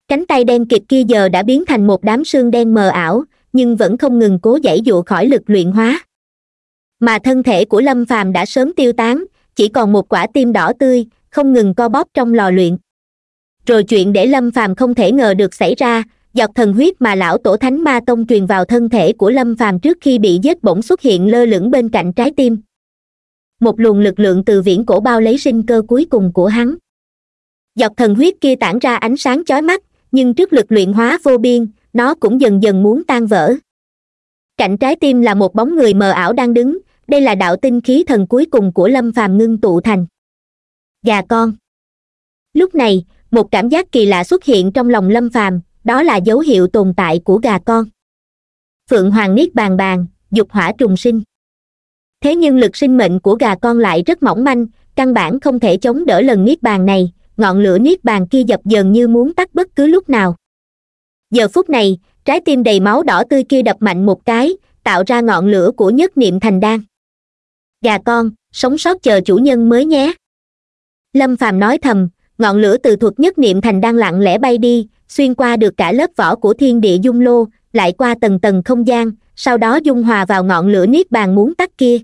A: cánh tay đen kịt kia giờ đã biến thành một đám xương đen mờ ảo nhưng vẫn không ngừng cố giải dụ khỏi lực luyện hóa mà thân thể của lâm phàm đã sớm tiêu tán chỉ còn một quả tim đỏ tươi không ngừng co bóp trong lò luyện rồi chuyện để lâm phàm không thể ngờ được xảy ra dọc thần huyết mà lão tổ thánh ma tông truyền vào thân thể của lâm phàm trước khi bị giết bỗng xuất hiện lơ lửng bên cạnh trái tim một luồng lực lượng từ viễn cổ bao lấy sinh cơ cuối cùng của hắn dọc thần huyết kia tản ra ánh sáng chói mắt nhưng trước lực luyện hóa vô biên nó cũng dần dần muốn tan vỡ cạnh trái tim là một bóng người mờ ảo đang đứng đây là đạo tinh khí thần cuối cùng của lâm phàm ngưng tụ thành gà con lúc này một cảm giác kỳ lạ xuất hiện trong lòng lâm phàm đó là dấu hiệu tồn tại của gà con phượng hoàng niết bàn bàn dục hỏa trùng sinh thế nhưng lực sinh mệnh của gà con lại rất mỏng manh căn bản không thể chống đỡ lần niết bàn này ngọn lửa niết bàn kia dập dần như muốn tắt bất cứ lúc nào giờ phút này trái tim đầy máu đỏ tươi kia đập mạnh một cái tạo ra ngọn lửa của nhất niệm thành đan gà con sống sót chờ chủ nhân mới nhé lâm phàm nói thầm ngọn lửa từ thuật nhất niệm thành đang lặng lẽ bay đi xuyên qua được cả lớp vỏ của thiên địa dung lô lại qua tầng tầng không gian sau đó dung hòa vào ngọn lửa niết bàn muốn tắt kia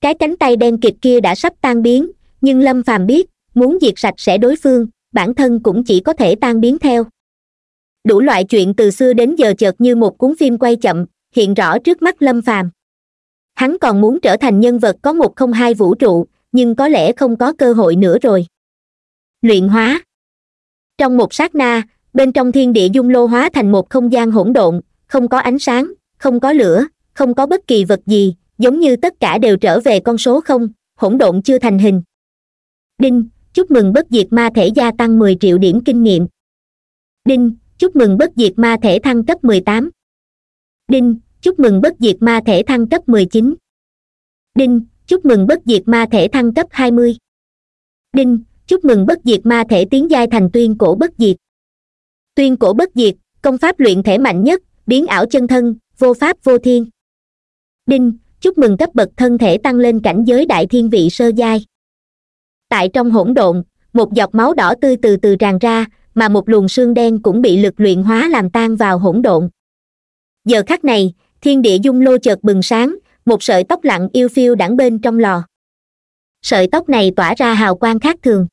A: cái cánh tay đen kịp kia đã sắp tan biến nhưng lâm phàm biết muốn diệt sạch sẽ đối phương bản thân cũng chỉ có thể tan biến theo đủ loại chuyện từ xưa đến giờ chợt như một cuốn phim quay chậm hiện rõ trước mắt lâm phàm hắn còn muốn trở thành nhân vật có một không hai vũ trụ nhưng có lẽ không có cơ hội nữa rồi luyện hóa trong một sát na bên trong thiên địa dung lô hóa thành một không gian hỗn độn không có ánh sáng không có lửa không có bất kỳ vật gì giống như tất cả đều trở về con số không hỗn độn chưa thành hình đinh chúc mừng bất diệt ma thể gia tăng mười triệu điểm kinh nghiệm đinh chúc mừng bất diệt ma thể thăng cấp mười tám đinh chúc mừng bất diệt ma thể thăng cấp mười chín đinh chúc mừng bất diệt ma thể thăng cấp hai mươi đinh chúc mừng bất diệt ma thể tiến giai thành tuyên cổ bất diệt tuyên cổ bất diệt công pháp luyện thể mạnh nhất biến ảo chân thân vô pháp vô thiên đinh chúc mừng cấp bậc thân thể tăng lên cảnh giới đại thiên vị sơ giai tại trong hỗn độn một giọt máu đỏ tươi từ từ tràn ra mà một luồng xương đen cũng bị lực luyện hóa làm tan vào hỗn độn giờ khắc này thiên địa dung lô chợt bừng sáng một sợi tóc lặng yêu phiêu đẳng bên trong lò sợi tóc này tỏa ra hào quang khác thường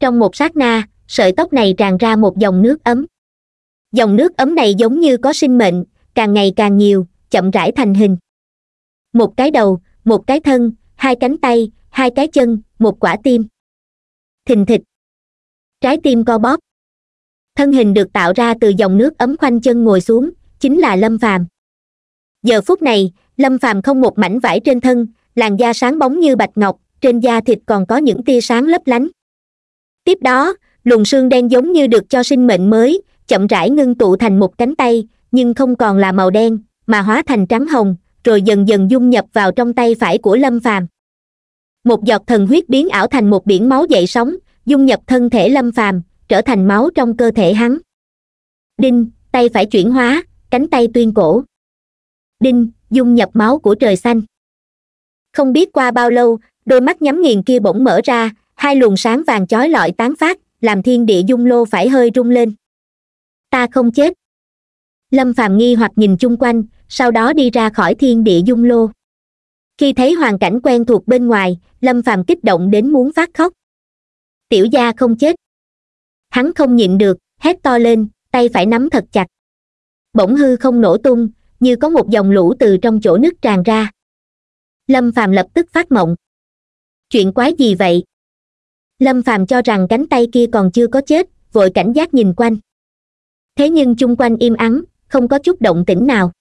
A: trong một sát na sợi tóc này tràn ra một dòng nước ấm dòng nước ấm này giống như có sinh mệnh càng ngày càng nhiều chậm rãi thành hình một cái đầu một cái thân hai cánh tay hai cái chân một quả tim thình thịch trái tim co bóp thân hình được tạo ra từ dòng nước ấm khoanh chân ngồi xuống chính là lâm phàm giờ phút này lâm phàm không một mảnh vải trên thân làn da sáng bóng như bạch ngọc trên da thịt còn có những tia sáng lấp lánh tiếp đó luồng xương đen giống như được cho sinh mệnh mới chậm rãi ngưng tụ thành một cánh tay nhưng không còn là màu đen mà hóa thành trắng hồng rồi dần dần dung nhập vào trong tay phải của lâm phàm một giọt thần huyết biến ảo thành một biển máu dậy sóng dung nhập thân thể lâm phàm trở thành máu trong cơ thể hắn đinh tay phải chuyển hóa cánh tay tuyên cổ đinh dung nhập máu của trời xanh không biết qua bao lâu đôi mắt nhắm nghiền kia bỗng mở ra hai luồng sáng vàng chói lọi tán phát làm thiên địa dung lô phải hơi rung lên ta không chết lâm phàm nghi hoặc nhìn chung quanh sau đó đi ra khỏi thiên địa dung lô khi thấy hoàn cảnh quen thuộc bên ngoài lâm phàm kích động đến muốn phát khóc tiểu gia không chết hắn không nhịn được hét to lên tay phải nắm thật chặt bỗng hư không nổ tung như có một dòng lũ từ trong chỗ nước tràn ra lâm phàm lập tức phát mộng chuyện quái gì vậy lâm phàm cho rằng cánh tay kia còn chưa có chết vội cảnh giác nhìn quanh thế nhưng chung quanh im ắng không có chút động tĩnh nào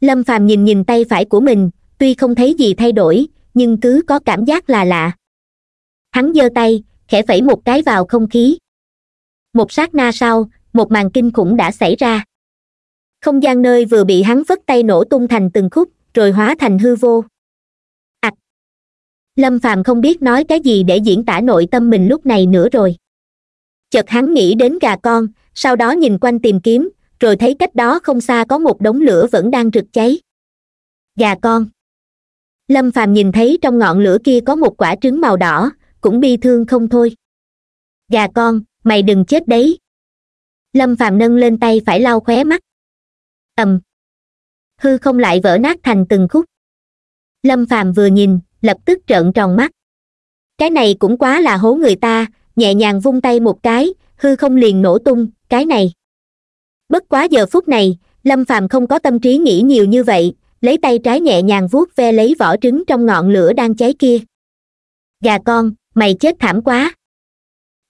A: lâm phàm nhìn nhìn tay phải của mình tuy không thấy gì thay đổi nhưng cứ có cảm giác là lạ hắn giơ tay khẽ phẩy một cái vào không khí một sát na sau một màn kinh khủng đã xảy ra không gian nơi vừa bị hắn vất tay nổ tung thành từng khúc rồi hóa thành hư vô ạch lâm phàm không biết nói cái gì để diễn tả nội tâm mình lúc này nữa rồi chợt hắn nghĩ đến gà con sau đó nhìn quanh tìm kiếm rồi thấy cách đó không xa có một đống lửa vẫn đang rực cháy gà con lâm phàm nhìn thấy trong ngọn lửa kia có một quả trứng màu đỏ cũng bi thương không thôi gà con mày đừng chết đấy lâm phàm nâng lên tay phải lau khóe mắt ầm hư không lại vỡ nát thành từng khúc lâm phàm vừa nhìn lập tức trợn tròn mắt cái này cũng quá là hố người ta nhẹ nhàng vung tay một cái hư không liền nổ tung cái này bất quá giờ phút này lâm phàm không có tâm trí nghĩ nhiều như vậy lấy tay trái nhẹ nhàng vuốt ve lấy vỏ trứng trong ngọn lửa đang cháy kia gà con mày chết thảm quá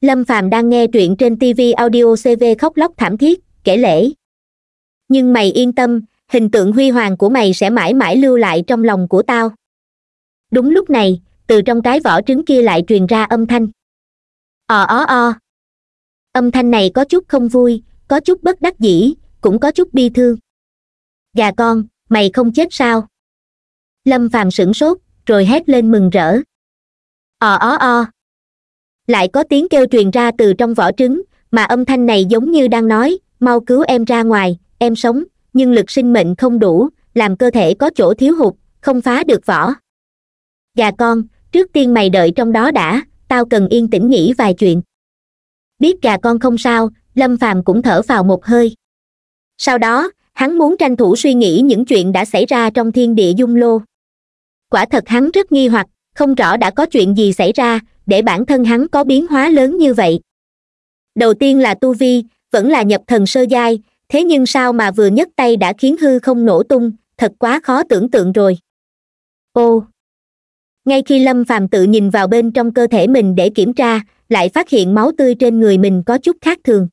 A: lâm phàm đang nghe truyện trên tv audio cv khóc lóc thảm thiết kể lễ nhưng mày yên tâm hình tượng huy hoàng của mày sẽ mãi mãi lưu lại trong lòng của tao đúng lúc này từ trong cái vỏ trứng kia lại truyền ra âm thanh ò ó o âm thanh này có chút không vui có chút bất đắc dĩ cũng có chút bi thương gà con mày không chết sao lâm phàm sửng sốt rồi hét lên mừng rỡ ò ó o lại có tiếng kêu truyền ra từ trong vỏ trứng mà âm thanh này giống như đang nói mau cứu em ra ngoài em sống nhưng lực sinh mệnh không đủ làm cơ thể có chỗ thiếu hụt không phá được vỏ gà con trước tiên mày đợi trong đó đã tao cần yên tĩnh nghĩ vài chuyện biết gà con không sao lâm phàm cũng thở vào một hơi sau đó hắn muốn tranh thủ suy nghĩ những chuyện đã xảy ra trong thiên địa dung lô quả thật hắn rất nghi hoặc không rõ đã có chuyện gì xảy ra để bản thân hắn có biến hóa lớn như vậy đầu tiên là tu vi vẫn là nhập thần sơ giai thế nhưng sao mà vừa nhấc tay đã khiến hư không nổ tung thật quá khó tưởng tượng rồi ô ngay khi lâm phàm tự nhìn vào bên trong cơ thể mình để kiểm tra lại phát hiện máu tươi trên người mình có chút khác thường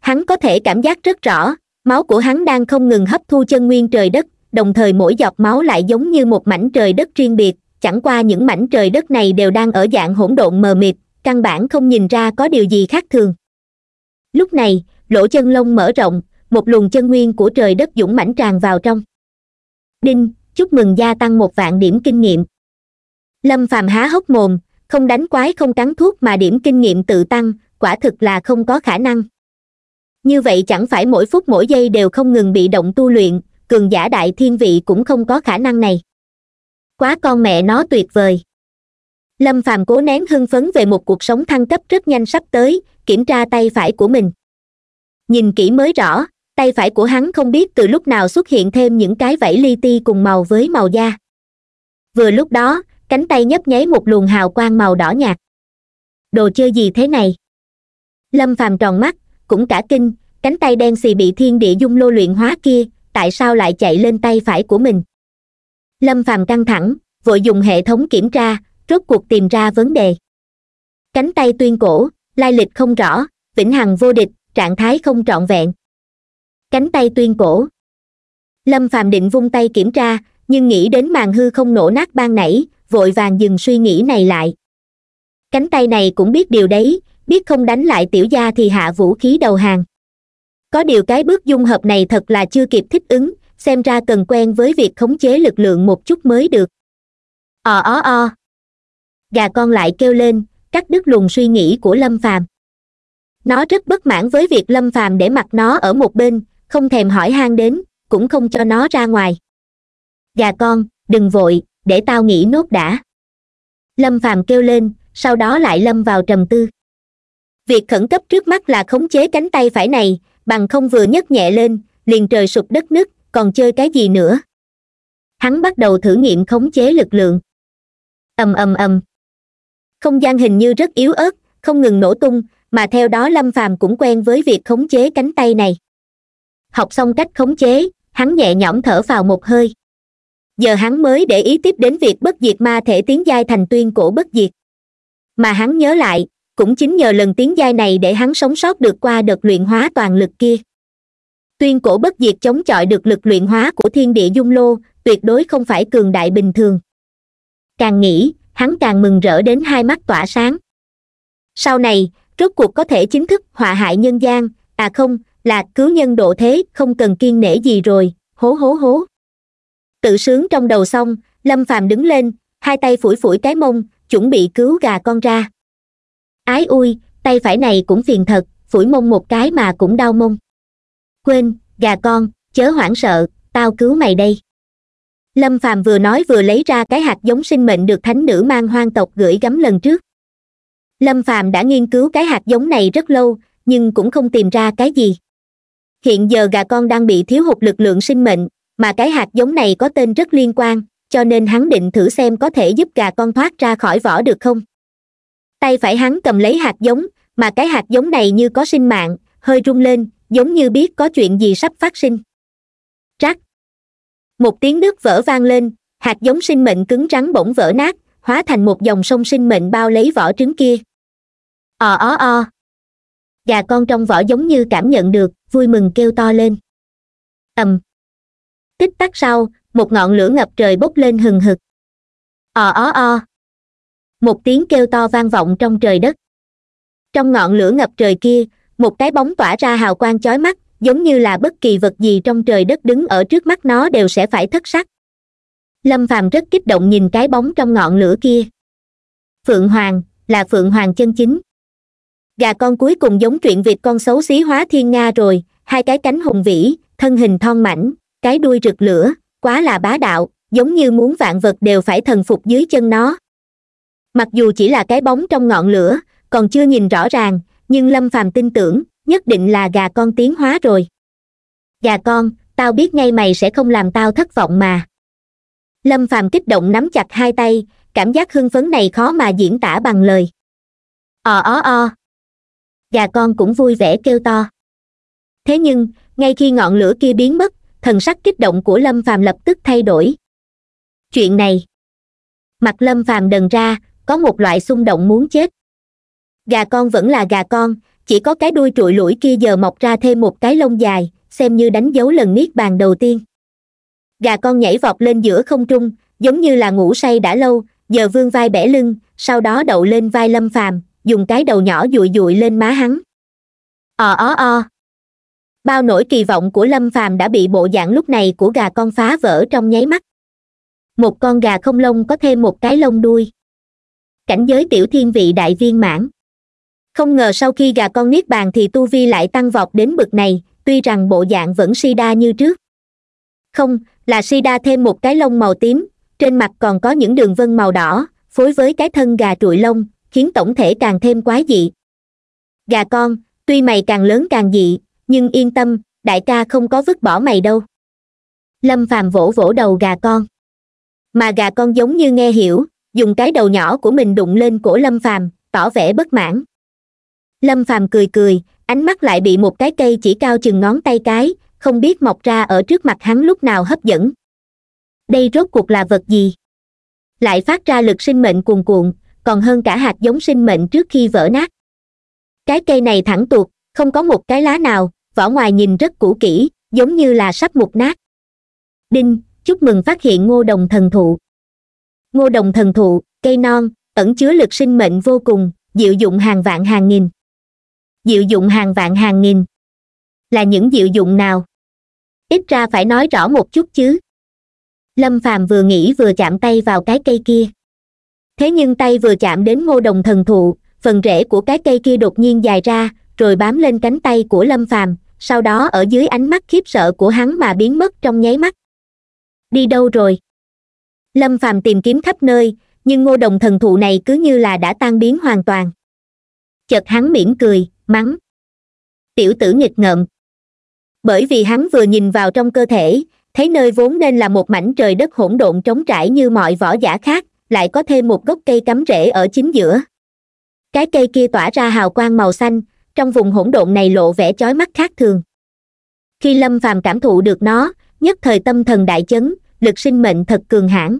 A: hắn có thể cảm giác rất rõ máu của hắn đang không ngừng hấp thu chân nguyên trời đất đồng thời mỗi giọt máu lại giống như một mảnh trời đất riêng biệt chẳng qua những mảnh trời đất này đều đang ở dạng hỗn độn mờ mịt căn bản không nhìn ra có điều gì khác thường lúc này lỗ chân lông mở rộng một luồng chân nguyên của trời đất dũng mãnh tràn vào trong đinh chúc mừng gia tăng một vạn điểm kinh nghiệm lâm phàm há hốc mồm không đánh quái không cắn thuốc mà điểm kinh nghiệm tự tăng quả thực là không có khả năng như vậy chẳng phải mỗi phút mỗi giây đều không ngừng bị động tu luyện cường giả đại thiên vị cũng không có khả năng này quá con mẹ nó tuyệt vời lâm phàm cố nén hưng phấn về một cuộc sống thăng cấp rất nhanh sắp tới kiểm tra tay phải của mình nhìn kỹ mới rõ tay phải của hắn không biết từ lúc nào xuất hiện thêm những cái vẫy li ti cùng màu với màu da vừa lúc đó cánh tay nhấp nháy một luồng hào quang màu đỏ nhạt đồ chơi gì thế này lâm phàm tròn mắt cũng cả kinh cánh tay đen xì bị thiên địa dung lô luyện hóa kia tại sao lại chạy lên tay phải của mình lâm phàm căng thẳng vội dùng hệ thống kiểm tra rốt cuộc tìm ra vấn đề cánh tay tuyên cổ lai lịch không rõ vĩnh hằng vô địch trạng thái không trọn vẹn cánh tay tuyên cổ lâm phàm định vung tay kiểm tra nhưng nghĩ đến màn hư không nổ nát ban nãy vội vàng dừng suy nghĩ này lại cánh tay này cũng biết điều đấy biết không đánh lại tiểu gia thì hạ vũ khí đầu hàng có điều cái bước dung hợp này thật là chưa kịp thích ứng xem ra cần quen với việc khống chế lực lượng một chút mới được ò ó o gà con lại kêu lên cắt đứt luồng suy nghĩ của lâm phàm nó rất bất mãn với việc lâm phàm để mặt nó ở một bên không thèm hỏi han đến cũng không cho nó ra ngoài gà con đừng vội để tao nghĩ nốt đã lâm phàm kêu lên sau đó lại lâm vào trầm tư việc khẩn cấp trước mắt là khống chế cánh tay phải này bằng không vừa nhấc nhẹ lên liền trời sụp đất nứt còn chơi cái gì nữa hắn bắt đầu thử nghiệm khống chế lực lượng ầm ầm ầm không gian hình như rất yếu ớt không ngừng nổ tung mà theo đó lâm phàm cũng quen với việc khống chế cánh tay này học xong cách khống chế hắn nhẹ nhõm thở vào một hơi giờ hắn mới để ý tiếp đến việc bất diệt ma thể tiến giai thành tuyên cổ bất diệt mà hắn nhớ lại cũng chính nhờ lần tiến giai này để hắn sống sót được qua đợt luyện hóa toàn lực kia tuyên cổ bất diệt chống chọi được lực luyện hóa của thiên địa dung lô tuyệt đối không phải cường đại bình thường càng nghĩ hắn càng mừng rỡ đến hai mắt tỏa sáng sau này rốt cuộc có thể chính thức họa hại nhân gian à không là cứu nhân độ thế không cần kiên nể gì rồi hố hố hố tự sướng trong đầu xong lâm phàm đứng lên hai tay phủi phủi cái mông chuẩn bị cứu gà con ra ái ui tay phải này cũng phiền thật phủi mông một cái mà cũng đau mông quên gà con chớ hoảng sợ tao cứu mày đây lâm phàm vừa nói vừa lấy ra cái hạt giống sinh mệnh được thánh nữ mang hoang tộc gửi gắm lần trước lâm phàm đã nghiên cứu cái hạt giống này rất lâu nhưng cũng không tìm ra cái gì hiện giờ gà con đang bị thiếu hụt lực lượng sinh mệnh mà cái hạt giống này có tên rất liên quan cho nên hắn định thử xem có thể giúp gà con thoát ra khỏi vỏ được không tay phải hắn cầm lấy hạt giống mà cái hạt giống này như có sinh mạng hơi rung lên giống như biết có chuyện gì sắp phát sinh trắc một tiếng nước vỡ vang lên hạt giống sinh mệnh cứng rắn bỗng vỡ nát hóa thành một dòng sông sinh mệnh bao lấy vỏ trứng kia ò ó o gà con trong vỏ giống như cảm nhận được vui mừng kêu to lên ầm tích tắc sau một ngọn lửa ngập trời bốc lên hừng hực ò ó o một tiếng kêu to vang vọng trong trời đất trong ngọn lửa ngập trời kia một cái bóng tỏa ra hào quang chói mắt giống như là bất kỳ vật gì trong trời đất đứng ở trước mắt nó đều sẽ phải thất sắc lâm phàm rất kích động nhìn cái bóng trong ngọn lửa kia phượng hoàng là phượng hoàng chân chính gà con cuối cùng giống chuyện vịt con xấu xí hóa thiên nga rồi hai cái cánh hùng vĩ thân hình thon mảnh cái đuôi rực lửa quá là bá đạo giống như muốn vạn vật đều phải thần phục dưới chân nó mặc dù chỉ là cái bóng trong ngọn lửa còn chưa nhìn rõ ràng nhưng lâm phàm tin tưởng nhất định là gà con tiến hóa rồi gà con tao biết ngay mày sẽ không làm tao thất vọng mà lâm phàm kích động nắm chặt hai tay cảm giác hưng phấn này khó mà diễn tả bằng lời ò ó o gà con cũng vui vẻ kêu to thế nhưng ngay khi ngọn lửa kia biến mất thần sắc kích động của lâm phàm lập tức thay đổi chuyện này mặt lâm phàm đần ra có một loại xung động muốn chết gà con vẫn là gà con chỉ có cái đuôi trụi lũi kia giờ mọc ra thêm một cái lông dài xem như đánh dấu lần niết bàn đầu tiên gà con nhảy vọt lên giữa không trung giống như là ngủ say đã lâu giờ vương vai bẻ lưng sau đó đậu lên vai lâm phàm dùng cái đầu nhỏ dụi dụi lên má hắn ò ó o bao nỗi kỳ vọng của lâm phàm đã bị bộ dạng lúc này của gà con phá vỡ trong nháy mắt một con gà không lông có thêm một cái lông đuôi cảnh giới tiểu thiên vị đại viên mãn không ngờ sau khi gà con niết bàn thì tu vi lại tăng vọt đến bực này tuy rằng bộ dạng vẫn si đa như trước không là si đa thêm một cái lông màu tím trên mặt còn có những đường vân màu đỏ phối với cái thân gà trụi lông khiến tổng thể càng thêm quái dị gà con tuy mày càng lớn càng dị nhưng yên tâm đại ca không có vứt bỏ mày đâu lâm phàm vỗ vỗ đầu gà con mà gà con giống như nghe hiểu dùng cái đầu nhỏ của mình đụng lên cổ lâm phàm tỏ vẻ bất mãn lâm phàm cười cười ánh mắt lại bị một cái cây chỉ cao chừng ngón tay cái không biết mọc ra ở trước mặt hắn lúc nào hấp dẫn đây rốt cuộc là vật gì lại phát ra lực sinh mệnh cuồn cuộn còn hơn cả hạt giống sinh mệnh trước khi vỡ nát cái cây này thẳng tuột không có một cái lá nào vỏ ngoài nhìn rất cũ kỹ giống như là sắp mục nát đinh chúc mừng phát hiện ngô đồng thần thụ ngô đồng thần thụ cây non ẩn chứa lực sinh mệnh vô cùng diệu dụng hàng vạn hàng nghìn diệu dụng hàng vạn hàng nghìn là những diệu dụng nào ít ra phải nói rõ một chút chứ lâm phàm vừa nghĩ vừa chạm tay vào cái cây kia thế nhưng tay vừa chạm đến ngô đồng thần thụ phần rễ của cái cây kia đột nhiên dài ra rồi bám lên cánh tay của lâm phàm sau đó ở dưới ánh mắt khiếp sợ của hắn mà biến mất trong nháy mắt đi đâu rồi lâm phàm tìm kiếm khắp nơi nhưng ngô đồng thần thụ này cứ như là đã tan biến hoàn toàn chợt hắn mỉm cười mắng tiểu tử nghịch ngợm bởi vì hắn vừa nhìn vào trong cơ thể thấy nơi vốn nên là một mảnh trời đất hỗn độn trống trải như mọi võ giả khác lại có thêm một gốc cây cắm rễ ở chính giữa cái cây kia tỏa ra hào quang màu xanh trong vùng hỗn độn này lộ vẻ chói mắt khác thường khi lâm phàm cảm thụ được nó nhất thời tâm thần đại chấn lực sinh mệnh thật cường hãn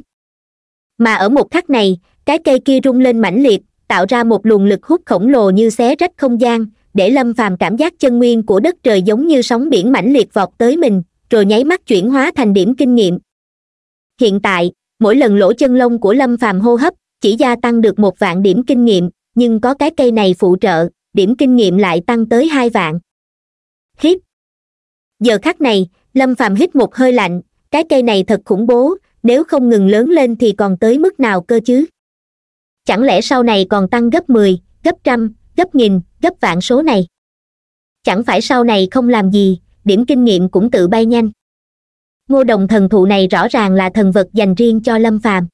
A: mà ở một khắc này cái cây kia rung lên mãnh liệt tạo ra một luồng lực hút khổng lồ như xé rách không gian để lâm phàm cảm giác chân nguyên của đất trời giống như sóng biển mãnh liệt vọt tới mình rồi nháy mắt chuyển hóa thành điểm kinh nghiệm hiện tại mỗi lần lỗ chân lông của lâm phàm hô hấp chỉ gia tăng được một vạn điểm kinh nghiệm nhưng có cái cây này phụ trợ điểm kinh nghiệm lại tăng tới hai vạn hít giờ khắc này lâm phàm hít một hơi lạnh cái cây này thật khủng bố nếu không ngừng lớn lên thì còn tới mức nào cơ chứ chẳng lẽ sau này còn tăng gấp mười gấp trăm gấp nghìn gấp vạn số này chẳng phải sau này không làm gì điểm kinh nghiệm cũng tự bay nhanh ngô đồng thần thụ này rõ ràng là thần vật dành riêng cho lâm phàm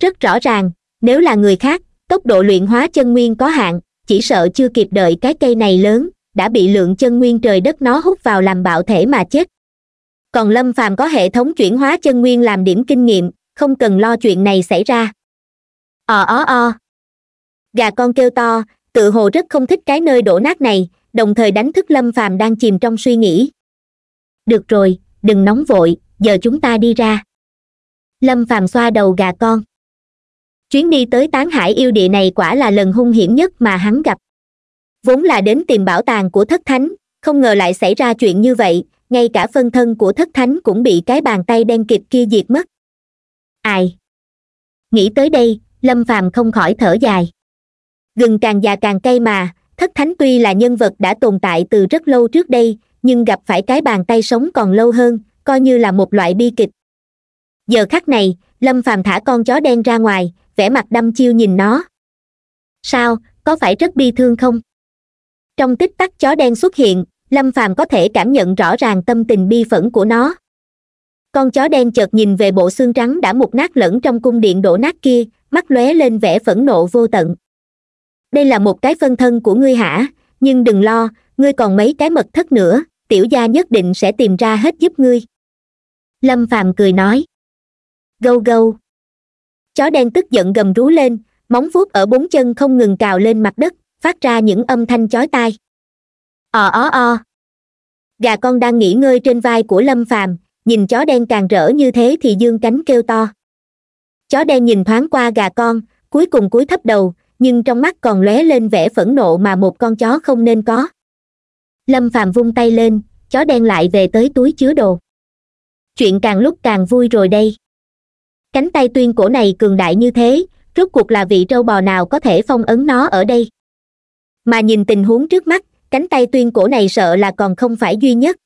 A: rất rõ ràng nếu là người khác tốc độ luyện hóa chân nguyên có hạn chỉ sợ chưa kịp đợi cái cây này lớn đã bị lượng chân nguyên trời đất nó hút vào làm bạo thể mà chết còn lâm phàm có hệ thống chuyển hóa chân nguyên làm điểm kinh nghiệm không cần lo chuyện này xảy ra ò ó o gà con kêu to tự hồ rất không thích cái nơi đổ nát này đồng thời đánh thức lâm phàm đang chìm trong suy nghĩ được rồi đừng nóng vội giờ chúng ta đi ra lâm phàm xoa đầu gà con chuyến đi tới tán hải yêu địa này quả là lần hung hiểm nhất mà hắn gặp vốn là đến tìm bảo tàng của thất thánh không ngờ lại xảy ra chuyện như vậy ngay cả phân thân của thất thánh cũng bị cái bàn tay đen kịp kia diệt mất ai nghĩ tới đây lâm phàm không khỏi thở dài gừng càng già càng cay mà thất thánh tuy là nhân vật đã tồn tại từ rất lâu trước đây nhưng gặp phải cái bàn tay sống còn lâu hơn coi như là một loại bi kịch giờ khắc này lâm phàm thả con chó đen ra ngoài vẻ mặt đăm chiêu nhìn nó sao có phải rất bi thương không trong tích tắc chó đen xuất hiện lâm phàm có thể cảm nhận rõ ràng tâm tình bi phẫn của nó con chó đen chợt nhìn về bộ xương trắng đã mục nát lẫn trong cung điện đổ nát kia mắt lóe lên vẻ phẫn nộ vô tận đây là một cái phân thân của ngươi hả nhưng đừng lo ngươi còn mấy cái mật thất nữa tiểu gia nhất định sẽ tìm ra hết giúp ngươi lâm phàm cười nói gâu gâu chó đen tức giận gầm rú lên móng vuốt ở bốn chân không ngừng cào lên mặt đất phát ra những âm thanh chói tai ò ó o gà con đang nghỉ ngơi trên vai của lâm phàm nhìn chó đen càng rỡ như thế thì dương cánh kêu to chó đen nhìn thoáng qua gà con cuối cùng cúi thấp đầu nhưng trong mắt còn lóe lên vẻ phẫn nộ mà một con chó không nên có lâm phàm vung tay lên chó đen lại về tới túi chứa đồ chuyện càng lúc càng vui rồi đây cánh tay tuyên cổ này cường đại như thế rốt cuộc là vị trâu bò nào có thể phong ấn nó ở đây mà nhìn tình huống trước mắt cánh tay tuyên cổ này sợ là còn không phải duy nhất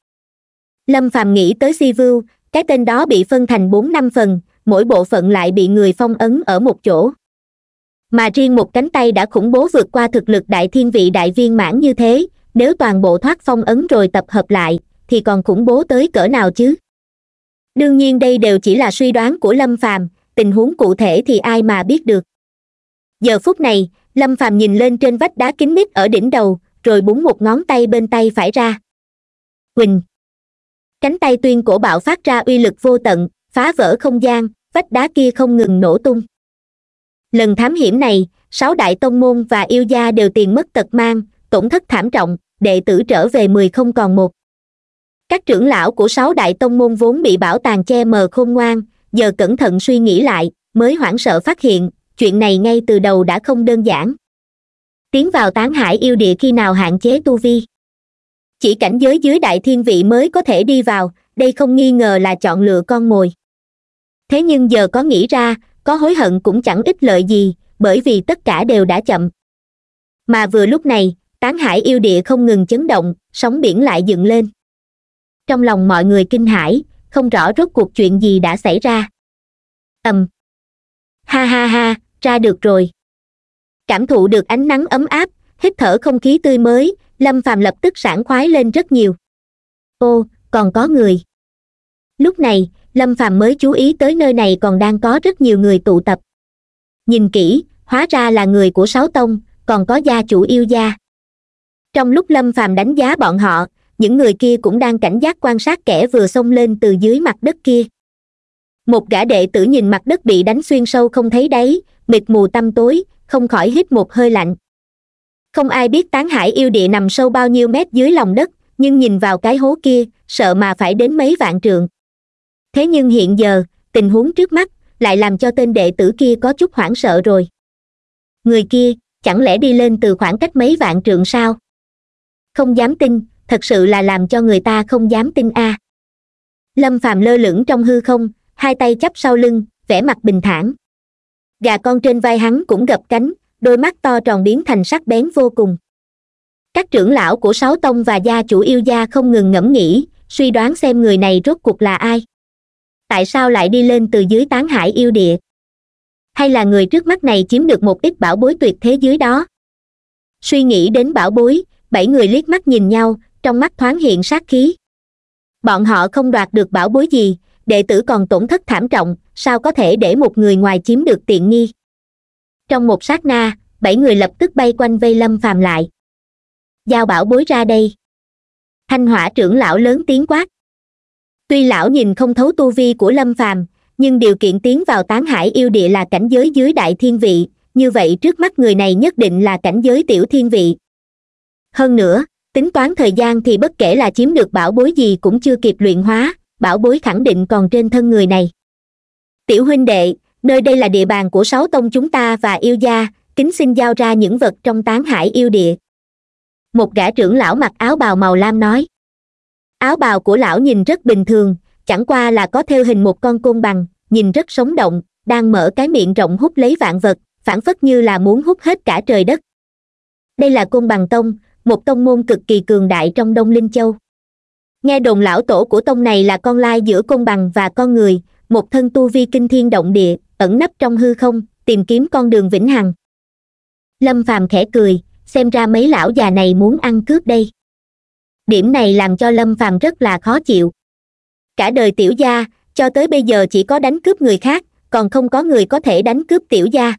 A: lâm phàm nghĩ tới si vưu cái tên đó bị phân thành bốn năm phần mỗi bộ phận lại bị người phong ấn ở một chỗ mà riêng một cánh tay đã khủng bố vượt qua thực lực đại thiên vị đại viên mãn như thế nếu toàn bộ thoát phong ấn rồi tập hợp lại thì còn khủng bố tới cỡ nào chứ đương nhiên đây đều chỉ là suy đoán của lâm phàm tình huống cụ thể thì ai mà biết được giờ phút này lâm phàm nhìn lên trên vách đá kín mít ở đỉnh đầu rồi búng một ngón tay bên tay phải ra Quỳnh. cánh tay tuyên cổ bạo phát ra uy lực vô tận phá vỡ không gian vách đá kia không ngừng nổ tung lần thám hiểm này sáu đại tông môn và yêu gia đều tiền mất tật mang tổn thất thảm trọng đệ tử trở về mười không còn một các trưởng lão của sáu đại tông môn vốn bị bảo tàng che mờ khôn ngoan giờ cẩn thận suy nghĩ lại mới hoảng sợ phát hiện chuyện này ngay từ đầu đã không đơn giản tiến vào tán hải yêu địa khi nào hạn chế tu vi chỉ cảnh giới dưới đại thiên vị mới có thể đi vào đây không nghi ngờ là chọn lựa con mồi thế nhưng giờ có nghĩ ra có hối hận cũng chẳng ích lợi gì bởi vì tất cả đều đã chậm mà vừa lúc này tán hải yêu địa không ngừng chấn động sóng biển lại dựng lên trong lòng mọi người kinh hãi không rõ rốt cuộc chuyện gì đã xảy ra ầm ha ha ha ra được rồi cảm thụ được ánh nắng ấm áp hít thở không khí tươi mới lâm phàm lập tức sảng khoái lên rất nhiều ô còn có người lúc này lâm phàm mới chú ý tới nơi này còn đang có rất nhiều người tụ tập nhìn kỹ hóa ra là người của sáu tông còn có gia chủ yêu gia trong lúc lâm phàm đánh giá bọn họ những người kia cũng đang cảnh giác quan sát kẻ vừa xông lên từ dưới mặt đất kia một gã đệ tử nhìn mặt đất bị đánh xuyên sâu không thấy đáy mịt mù tăm tối không khỏi hít một hơi lạnh không ai biết tán hải yêu địa nằm sâu bao nhiêu mét dưới lòng đất nhưng nhìn vào cái hố kia sợ mà phải đến mấy vạn trượng thế nhưng hiện giờ tình huống trước mắt lại làm cho tên đệ tử kia có chút hoảng sợ rồi người kia chẳng lẽ đi lên từ khoảng cách mấy vạn trượng sao không dám tin thật sự là làm cho người ta không dám tin a à. lâm phàm lơ lửng trong hư không hai tay chắp sau lưng vẻ mặt bình thản gà con trên vai hắn cũng gập cánh đôi mắt to tròn biến thành sắc bén vô cùng các trưởng lão của sáu tông và gia chủ yêu gia không ngừng ngẫm nghĩ suy đoán xem người này rốt cuộc là ai tại sao lại đi lên từ dưới tán hải yêu địa hay là người trước mắt này chiếm được một ít bảo bối tuyệt thế dưới đó suy nghĩ đến bảo bối bảy người liếc mắt nhìn nhau trong mắt thoáng hiện sát khí bọn họ không đoạt được bảo bối gì đệ tử còn tổn thất thảm trọng sao có thể để một người ngoài chiếm được tiện nghi trong một sát na bảy người lập tức bay quanh vây lâm phàm lại giao bảo bối ra đây thanh hỏa trưởng lão lớn tiếng quát tuy lão nhìn không thấu tu vi của lâm phàm nhưng điều kiện tiến vào tán hải yêu địa là cảnh giới dưới đại thiên vị như vậy trước mắt người này nhất định là cảnh giới tiểu thiên vị hơn nữa tính toán thời gian thì bất kể là chiếm được bảo bối gì cũng chưa kịp luyện hóa bảo bối khẳng định còn trên thân người này tiểu huynh đệ nơi đây là địa bàn của sáu tông chúng ta và yêu gia kính xin giao ra những vật trong tán hải yêu địa một gã trưởng lão mặc áo bào màu lam nói áo bào của lão nhìn rất bình thường chẳng qua là có theo hình một con côn bằng nhìn rất sống động đang mở cái miệng rộng hút lấy vạn vật phản phất như là muốn hút hết cả trời đất đây là côn bằng tông một tông môn cực kỳ cường đại trong đông linh châu nghe đồn lão tổ của tông này là con lai giữa công bằng và con người một thân tu vi kinh thiên động địa ẩn nấp trong hư không tìm kiếm con đường vĩnh hằng lâm phàm khẽ cười xem ra mấy lão già này muốn ăn cướp đây điểm này làm cho lâm phàm rất là khó chịu cả đời tiểu gia cho tới bây giờ chỉ có đánh cướp người khác còn không có người có thể đánh cướp tiểu gia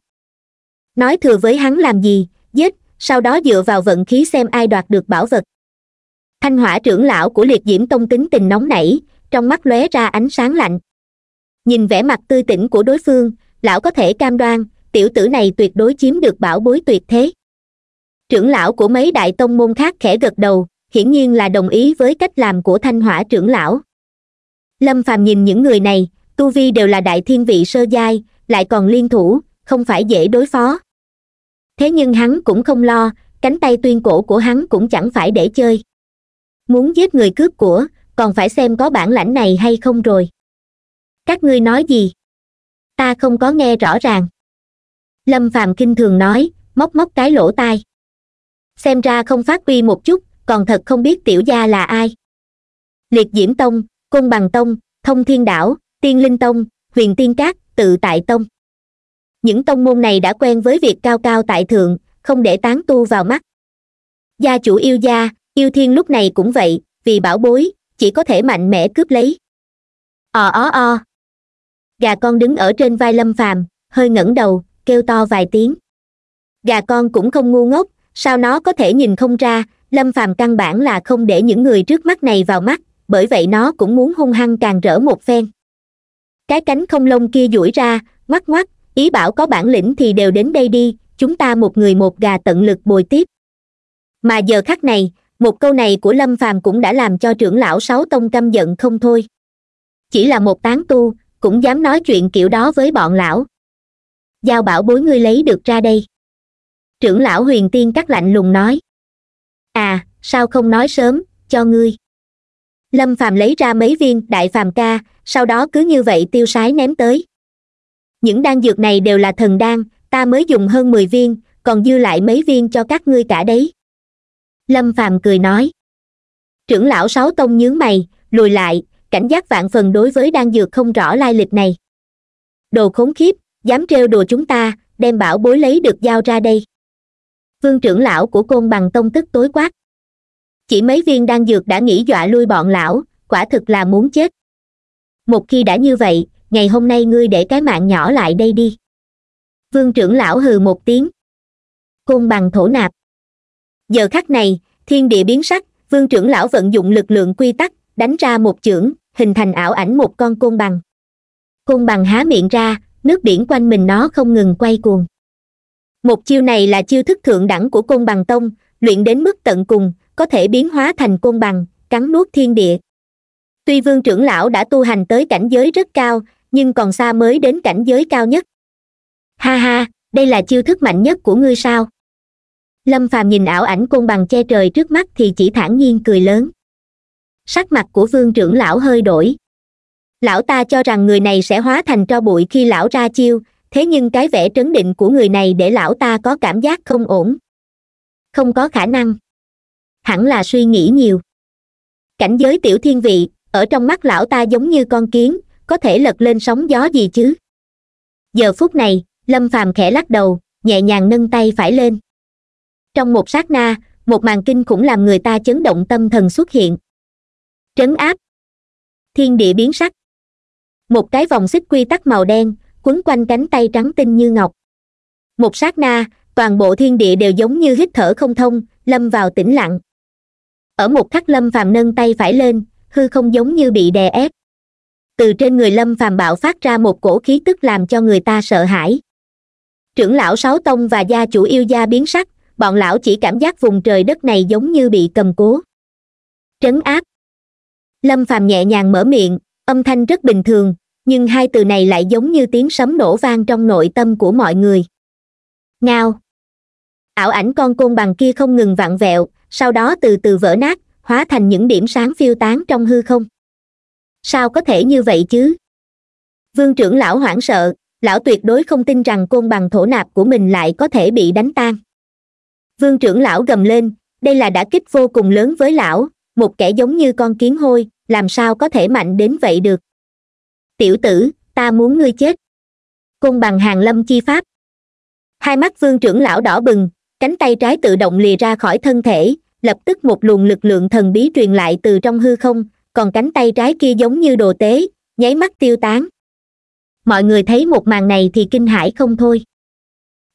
A: nói thừa với hắn làm gì giết sau đó dựa vào vận khí xem ai đoạt được bảo vật thanh hỏa trưởng lão của liệt diễm tông tính tình nóng nảy trong mắt lóe ra ánh sáng lạnh nhìn vẻ mặt tươi tỉnh của đối phương lão có thể cam đoan tiểu tử này tuyệt đối chiếm được bảo bối tuyệt thế trưởng lão của mấy đại tông môn khác khẽ gật đầu hiển nhiên là đồng ý với cách làm của thanh hỏa trưởng lão lâm phàm nhìn những người này tu vi đều là đại thiên vị sơ giai lại còn liên thủ không phải dễ đối phó thế nhưng hắn cũng không lo cánh tay tuyên cổ của hắn cũng chẳng phải để chơi muốn giết người cướp của còn phải xem có bản lãnh này hay không rồi các ngươi nói gì ta không có nghe rõ ràng lâm phàm kinh thường nói móc móc cái lỗ tai xem ra không phát huy một chút còn thật không biết tiểu gia là ai liệt diễm tông côn bằng tông thông thiên đảo tiên linh tông huyền tiên cát tự tại tông những tông môn này đã quen với việc cao cao tại thượng không để tán tu vào mắt gia chủ yêu gia yêu thiên lúc này cũng vậy vì bảo bối chỉ có thể mạnh mẽ cướp lấy ò ó o gà con đứng ở trên vai lâm phàm hơi ngẩng đầu kêu to vài tiếng gà con cũng không ngu ngốc sao nó có thể nhìn không ra lâm phàm căn bản là không để những người trước mắt này vào mắt bởi vậy nó cũng muốn hung hăng càng rỡ một phen cái cánh không lông kia duỗi ra ngoắc ngoắc ý bảo có bản lĩnh thì đều đến đây đi chúng ta một người một gà tận lực bồi tiếp mà giờ khắc này một câu này của lâm phàm cũng đã làm cho trưởng lão sáu tông căm giận không thôi chỉ là một tán tu cũng dám nói chuyện kiểu đó với bọn lão giao bảo bối ngươi lấy được ra đây trưởng lão huyền tiên cắt lạnh lùng nói à sao không nói sớm cho ngươi lâm phàm lấy ra mấy viên đại phàm ca sau đó cứ như vậy tiêu sái ném tới những đan dược này đều là thần đan ta mới dùng hơn mười viên còn dư lại mấy viên cho các ngươi cả đấy lâm phàm cười nói trưởng lão sáu tông nhướng mày lùi lại cảnh giác vạn phần đối với đan dược không rõ lai lịch này đồ khốn khiếp dám trêu đùa chúng ta đem bảo bối lấy được giao ra đây vương trưởng lão của côn bằng tông tức tối quát chỉ mấy viên đan dược đã nghĩ dọa lui bọn lão quả thực là muốn chết một khi đã như vậy ngày hôm nay ngươi để cái mạng nhỏ lại đây đi vương trưởng lão hừ một tiếng côn bằng thổ nạp giờ khắc này thiên địa biến sắc vương trưởng lão vận dụng lực lượng quy tắc đánh ra một chưởng hình thành ảo ảnh một con côn bằng côn bằng há miệng ra nước biển quanh mình nó không ngừng quay cuồng một chiêu này là chiêu thức thượng đẳng của côn bằng tông luyện đến mức tận cùng có thể biến hóa thành côn bằng cắn nuốt thiên địa tuy vương trưởng lão đã tu hành tới cảnh giới rất cao nhưng còn xa mới đến cảnh giới cao nhất ha ha đây là chiêu thức mạnh nhất của ngươi sao lâm phàm nhìn ảo ảnh côn bằng che trời trước mắt thì chỉ thản nhiên cười lớn sắc mặt của vương trưởng lão hơi đổi lão ta cho rằng người này sẽ hóa thành tro bụi khi lão ra chiêu thế nhưng cái vẻ trấn định của người này để lão ta có cảm giác không ổn không có khả năng hẳn là suy nghĩ nhiều cảnh giới tiểu thiên vị ở trong mắt lão ta giống như con kiến có thể lật lên sóng gió gì chứ giờ phút này lâm phàm khẽ lắc đầu nhẹ nhàng nâng tay phải lên trong một sát na một màn kinh khủng làm người ta chấn động tâm thần xuất hiện trấn áp thiên địa biến sắc một cái vòng xích quy tắc màu đen quấn quanh cánh tay trắng tinh như ngọc một sát na toàn bộ thiên địa đều giống như hít thở không thông lâm vào tĩnh lặng ở một khắc lâm phàm nâng tay phải lên hư không giống như bị đè ép từ trên người lâm phàm bạo phát ra một cổ khí tức làm cho người ta sợ hãi trưởng lão sáu tông và gia chủ yêu gia biến sắc bọn lão chỉ cảm giác vùng trời đất này giống như bị cầm cố trấn áp lâm phàm nhẹ nhàng mở miệng âm thanh rất bình thường nhưng hai từ này lại giống như tiếng sấm nổ vang trong nội tâm của mọi người ngao ảo ảnh con côn bằng kia không ngừng vặn vẹo sau đó từ từ vỡ nát hóa thành những điểm sáng phiêu tán trong hư không sao có thể như vậy chứ vương trưởng lão hoảng sợ lão tuyệt đối không tin rằng côn bằng thổ nạp của mình lại có thể bị đánh tan vương trưởng lão gầm lên đây là đã kích vô cùng lớn với lão một kẻ giống như con kiến hôi làm sao có thể mạnh đến vậy được tiểu tử ta muốn ngươi chết Cung bằng hàng lâm chi pháp hai mắt vương trưởng lão đỏ bừng cánh tay trái tự động lìa ra khỏi thân thể lập tức một luồng lực lượng thần bí truyền lại từ trong hư không còn cánh tay trái kia giống như đồ tế nháy mắt tiêu tán mọi người thấy một màn này thì kinh hãi không thôi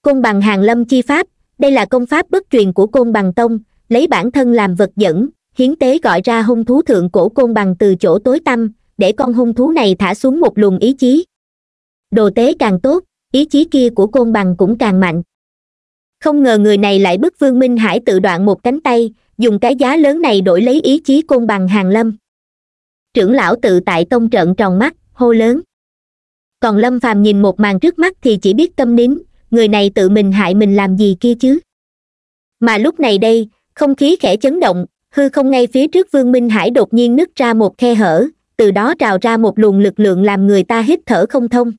A: Cung bằng hàng lâm chi pháp đây là công pháp bất truyền của côn bằng tông lấy bản thân làm vật dẫn hiến tế gọi ra hung thú thượng cổ côn bằng từ chỗ tối tăm để con hung thú này thả xuống một luồng ý chí đồ tế càng tốt ý chí kia của côn bằng cũng càng mạnh không ngờ người này lại bức vương minh hải tự đoạn một cánh tay dùng cái giá lớn này đổi lấy ý chí côn bằng hàng lâm trưởng lão tự tại tông trợn tròn mắt hô lớn còn lâm phàm nhìn một màn trước mắt thì chỉ biết câm nín người này tự mình hại mình làm gì kia chứ mà lúc này đây không khí khẽ chấn động hư không ngay phía trước vương minh hải đột nhiên nứt ra một khe hở từ đó trào ra một luồng lực lượng làm người ta hít thở không thông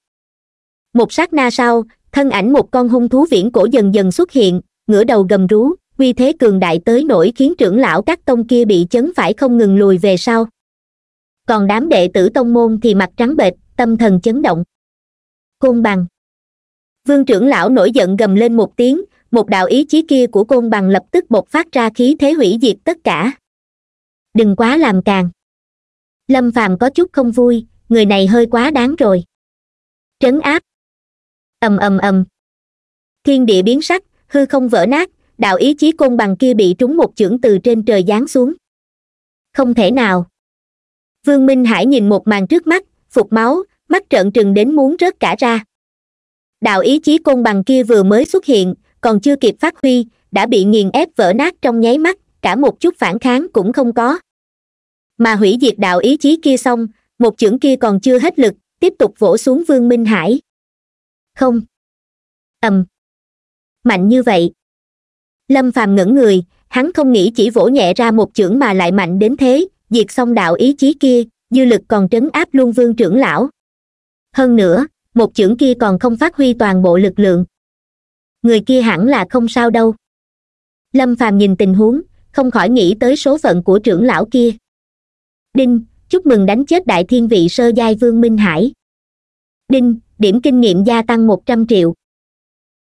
A: một sát na sau thân ảnh một con hung thú viễn cổ dần dần xuất hiện ngửa đầu gầm rú uy thế cường đại tới nổi khiến trưởng lão các tông kia bị chấn phải không ngừng lùi về sau còn đám đệ tử tông môn thì mặt trắng bệch tâm thần chấn động côn bằng vương trưởng lão nổi giận gầm lên một tiếng một đạo ý chí kia của côn bằng lập tức bộc phát ra khí thế hủy diệt tất cả đừng quá làm càng lâm phàm có chút không vui người này hơi quá đáng rồi trấn áp ầm ầm ầm thiên địa biến sắc hư không vỡ nát đạo ý chí côn bằng kia bị trúng một chưởng từ trên trời giáng xuống không thể nào vương minh hải nhìn một màn trước mắt phục máu mắt trợn trừng đến muốn rớt cả ra đạo ý chí côn bằng kia vừa mới xuất hiện còn chưa kịp phát huy đã bị nghiền ép vỡ nát trong nháy mắt cả một chút phản kháng cũng không có mà hủy diệt đạo ý chí kia xong một chưởng kia còn chưa hết lực tiếp tục vỗ xuống vương minh hải không ầm um. mạnh như vậy lâm phàm ngẩng người hắn không nghĩ chỉ vỗ nhẹ ra một chưởng mà lại mạnh đến thế diệt xong đạo ý chí kia dư lực còn trấn áp luôn vương trưởng lão hơn nữa một chưởng kia còn không phát huy toàn bộ lực lượng người kia hẳn là không sao đâu lâm phàm nhìn tình huống không khỏi nghĩ tới số phận của trưởng lão kia đinh chúc mừng đánh chết đại thiên vị sơ giai vương minh hải đinh điểm kinh nghiệm gia tăng một trăm triệu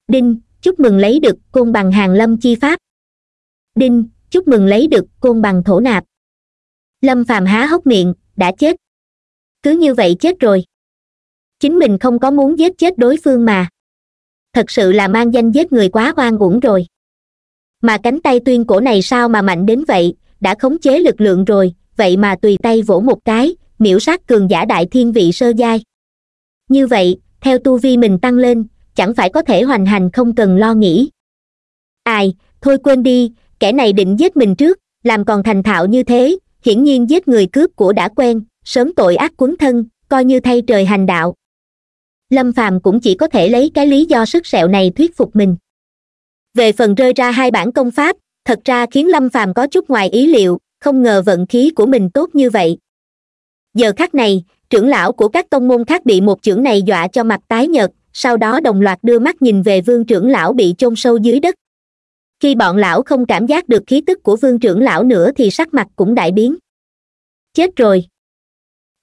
A: đinh chúc mừng lấy được côn bằng hàng lâm chi pháp đinh chúc mừng lấy được côn bằng thổ nạp lâm phàm há hốc miệng đã chết cứ như vậy chết rồi chính mình không có muốn giết chết đối phương mà thật sự là mang danh giết người quá oan uổng rồi mà cánh tay tuyên cổ này sao mà mạnh đến vậy đã khống chế lực lượng rồi vậy mà tùy tay vỗ một cái miễu sát cường giả đại thiên vị sơ giai như vậy theo tu vi mình tăng lên chẳng phải có thể hoành hành không cần lo nghĩ ai thôi quên đi kẻ này định giết mình trước làm còn thành thạo như thế hiển nhiên giết người cướp của đã quen sớm tội ác quấn thân coi như thay trời hành đạo lâm phàm cũng chỉ có thể lấy cái lý do sức sẹo này thuyết phục mình về phần rơi ra hai bản công pháp thật ra khiến lâm phàm có chút ngoài ý liệu không ngờ vận khí của mình tốt như vậy giờ khắc này trưởng lão của các tông môn khác bị một trưởng này dọa cho mặt tái nhợt sau đó đồng loạt đưa mắt nhìn về vương trưởng lão bị chôn sâu dưới đất khi bọn lão không cảm giác được khí tức của vương trưởng lão nữa thì sắc mặt cũng đại biến chết rồi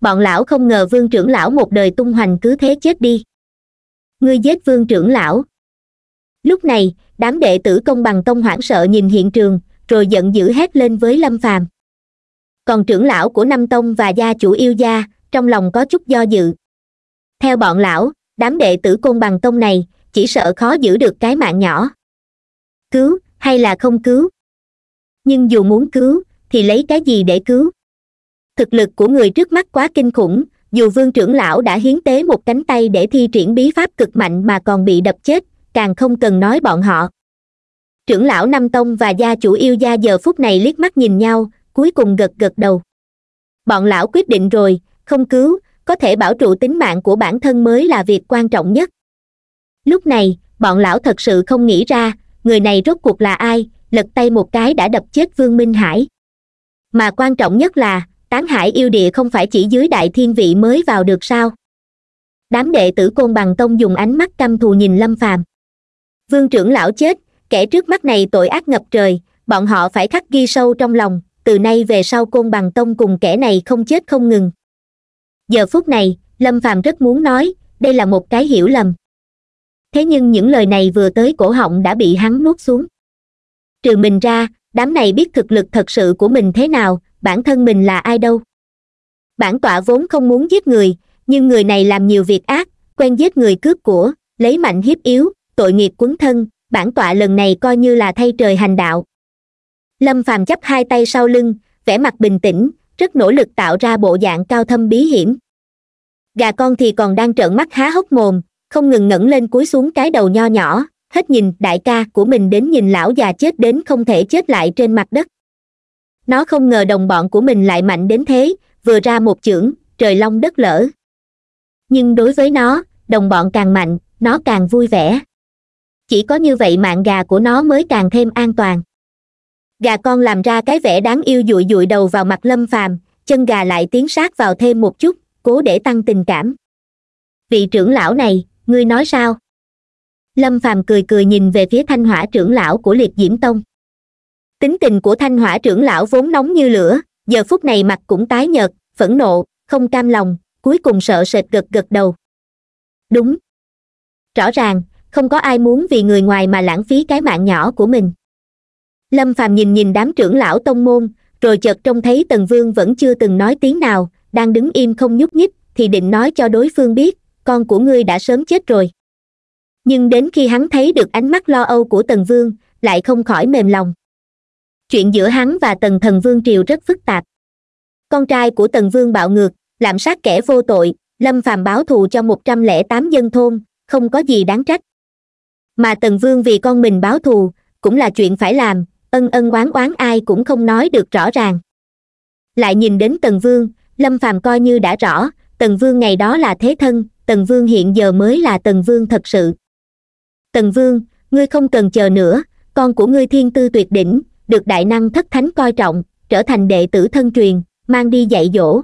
A: bọn lão không ngờ vương trưởng lão một đời tung hoành cứ thế chết đi ngươi giết vương trưởng lão lúc này đám đệ tử công bằng tông hoảng sợ nhìn hiện trường rồi giận dữ hét lên với lâm phàm còn trưởng lão của năm tông và gia chủ yêu gia trong lòng có chút do dự theo bọn lão đám đệ tử côn bằng tông này chỉ sợ khó giữ được cái mạng nhỏ cứu hay là không cứu nhưng dù muốn cứu thì lấy cái gì để cứu thực lực của người trước mắt quá kinh khủng dù vương trưởng lão đã hiến tế một cánh tay để thi triển bí pháp cực mạnh mà còn bị đập chết càng không cần nói bọn họ trưởng lão nam tông và gia chủ yêu gia giờ phút này liếc mắt nhìn nhau cuối cùng gật gật đầu bọn lão quyết định rồi không cứu có thể bảo trụ tính mạng của bản thân mới là việc quan trọng nhất lúc này bọn lão thật sự không nghĩ ra người này rốt cuộc là ai lật tay một cái đã đập chết vương minh hải mà quan trọng nhất là tán hải yêu địa không phải chỉ dưới đại thiên vị mới vào được sao đám đệ tử côn bằng tông dùng ánh mắt căm thù nhìn lâm phàm vương trưởng lão chết kẻ trước mắt này tội ác ngập trời bọn họ phải khắc ghi sâu trong lòng từ nay về sau côn bằng tông cùng kẻ này không chết không ngừng giờ phút này lâm phàm rất muốn nói đây là một cái hiểu lầm thế nhưng những lời này vừa tới cổ họng đã bị hắn nuốt xuống trừ mình ra đám này biết thực lực thật sự của mình thế nào bản thân mình là ai đâu bản tọa vốn không muốn giết người nhưng người này làm nhiều việc ác quen giết người cướp của lấy mạnh hiếp yếu tội nghiệp quấn thân bản tọa lần này coi như là thay trời hành đạo lâm phàm chấp hai tay sau lưng vẻ mặt bình tĩnh rất nỗ lực tạo ra bộ dạng cao thâm bí hiểm gà con thì còn đang trợn mắt há hốc mồm không ngừng ngẩng lên cúi xuống cái đầu nho nhỏ hết nhìn đại ca của mình đến nhìn lão già chết đến không thể chết lại trên mặt đất nó không ngờ đồng bọn của mình lại mạnh đến thế vừa ra một chưởng trời long đất lở nhưng đối với nó đồng bọn càng mạnh nó càng vui vẻ chỉ có như vậy mạng gà của nó mới càng thêm an toàn gà con làm ra cái vẻ đáng yêu dụi dụi đầu vào mặt lâm phàm chân gà lại tiến sát vào thêm một chút cố để tăng tình cảm vị trưởng lão này ngươi nói sao lâm phàm cười cười nhìn về phía thanh hỏa trưởng lão của liệt diễm tông tính tình của thanh hỏa trưởng lão vốn nóng như lửa giờ phút này mặt cũng tái nhợt phẫn nộ không cam lòng cuối cùng sợ sệt gật gật đầu đúng rõ ràng không có ai muốn vì người ngoài mà lãng phí cái mạng nhỏ của mình lâm phàm nhìn nhìn đám trưởng lão tông môn rồi chợt trông thấy tần vương vẫn chưa từng nói tiếng nào đang đứng im không nhúc nhích thì định nói cho đối phương biết con của ngươi đã sớm chết rồi nhưng đến khi hắn thấy được ánh mắt lo âu của tần vương lại không khỏi mềm lòng chuyện giữa hắn và tần thần vương triều rất phức tạp con trai của tần vương bạo ngược lạm sát kẻ vô tội lâm phàm báo thù cho một trăm lẻ tám dân thôn không có gì đáng trách mà tần vương vì con mình báo thù cũng là chuyện phải làm ân ân oán oán ai cũng không nói được rõ ràng lại nhìn đến tần vương lâm phàm coi như đã rõ tần vương ngày đó là thế thân tần vương hiện giờ mới là tần vương thật sự tần vương ngươi không cần chờ nữa con của ngươi thiên tư tuyệt đỉnh được đại năng thất thánh coi trọng trở thành đệ tử thân truyền mang đi dạy dỗ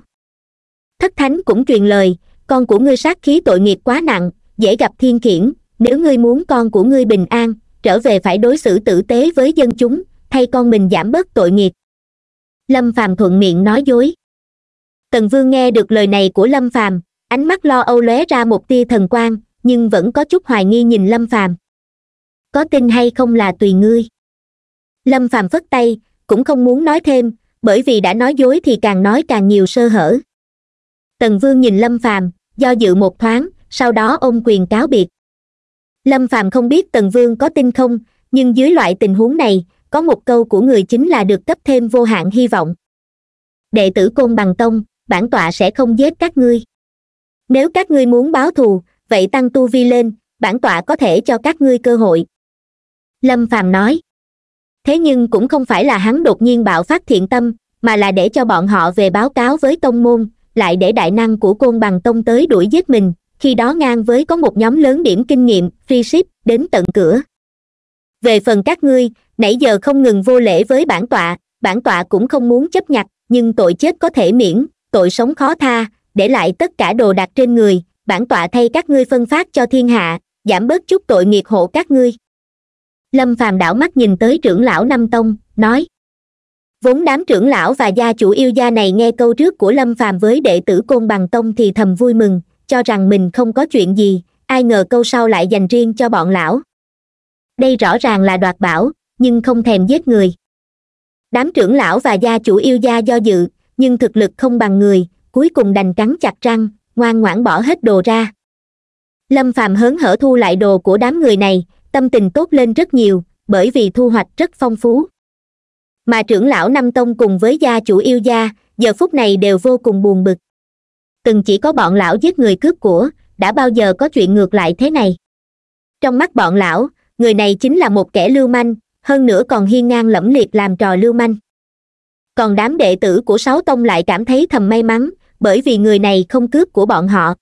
A: thất thánh cũng truyền lời con của ngươi sát khí tội nghiệp quá nặng dễ gặp thiên khiển nếu ngươi muốn con của ngươi bình an trở về phải đối xử tử tế với dân chúng thay con mình giảm bớt tội nghiệp lâm phàm thuận miệng nói dối tần vương nghe được lời này của lâm phàm ánh mắt lo âu lóe ra một tia thần quang nhưng vẫn có chút hoài nghi nhìn lâm phàm có tin hay không là tùy ngươi lâm phàm phất tay cũng không muốn nói thêm bởi vì đã nói dối thì càng nói càng nhiều sơ hở tần vương nhìn lâm phàm do dự một thoáng sau đó ôm quyền cáo biệt lâm phàm không biết tần vương có tin không nhưng dưới loại tình huống này có một câu của người chính là được cấp thêm vô hạn hy vọng đệ tử côn bằng tông bản tọa sẽ không giết các ngươi nếu các ngươi muốn báo thù vậy tăng tu vi lên bản tọa có thể cho các ngươi cơ hội lâm phàm nói thế nhưng cũng không phải là hắn đột nhiên bạo phát thiện tâm mà là để cho bọn họ về báo cáo với tông môn lại để đại năng của côn bằng tông tới đuổi giết mình khi đó ngang với có một nhóm lớn điểm kinh nghiệm free ship đến tận cửa về phần các ngươi nãy giờ không ngừng vô lễ với bản tọa bản tọa cũng không muốn chấp nhặt nhưng tội chết có thể miễn tội sống khó tha để lại tất cả đồ đạc trên người bản tọa thay các ngươi phân phát cho thiên hạ giảm bớt chút tội nghiệt hộ các ngươi lâm phàm đảo mắt nhìn tới trưởng lão năm tông nói vốn đám trưởng lão và gia chủ yêu gia này nghe câu trước của lâm phàm với đệ tử côn bằng tông thì thầm vui mừng cho rằng mình không có chuyện gì ai ngờ câu sau lại dành riêng cho bọn lão đây rõ ràng là đoạt bảo nhưng không thèm giết người đám trưởng lão và gia chủ yêu gia do dự nhưng thực lực không bằng người cuối cùng đành cắn chặt răng ngoan ngoãn bỏ hết đồ ra lâm phàm hớn hở thu lại đồ của đám người này tâm tình tốt lên rất nhiều bởi vì thu hoạch rất phong phú mà trưởng lão năm tông cùng với gia chủ yêu gia giờ phút này đều vô cùng buồn bực từng chỉ có bọn lão giết người cướp của đã bao giờ có chuyện ngược lại thế này trong mắt bọn lão người này chính là một kẻ lưu manh hơn nữa còn hiên ngang lẫm liệt làm trò lưu manh còn đám đệ tử của sáu tông lại cảm thấy thầm may mắn bởi vì người này không cướp của bọn họ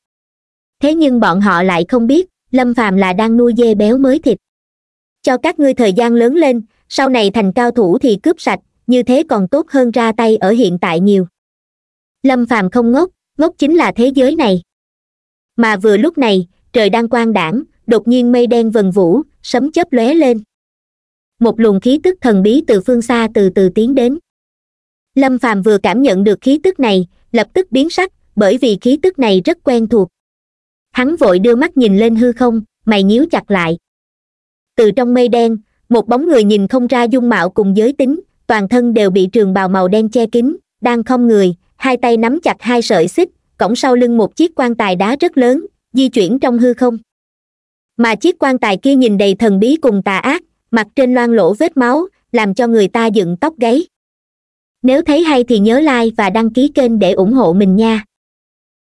A: thế nhưng bọn họ lại không biết lâm phàm là đang nuôi dê béo mới thịt cho các ngươi thời gian lớn lên sau này thành cao thủ thì cướp sạch như thế còn tốt hơn ra tay ở hiện tại nhiều lâm phàm không ngốc ngốc chính là thế giới này mà vừa lúc này trời đang quang đảng đột nhiên mây đen vần vũ sấm chớp lóe lên một luồng khí tức thần bí từ phương xa từ từ tiến đến lâm phàm vừa cảm nhận được khí tức này lập tức biến sắc bởi vì khí tức này rất quen thuộc hắn vội đưa mắt nhìn lên hư không mày nhíu chặt lại từ trong mây đen một bóng người nhìn không ra dung mạo cùng giới tính toàn thân đều bị trường bào màu đen che kín đang không người hai tay nắm chặt hai sợi xích cổng sau lưng một chiếc quan tài đá rất lớn di chuyển trong hư không mà chiếc quan tài kia nhìn đầy thần bí cùng tà ác mặt trên loang lỗ vết máu làm cho người ta dựng tóc gáy nếu thấy hay thì nhớ like và đăng ký kênh để ủng hộ mình nha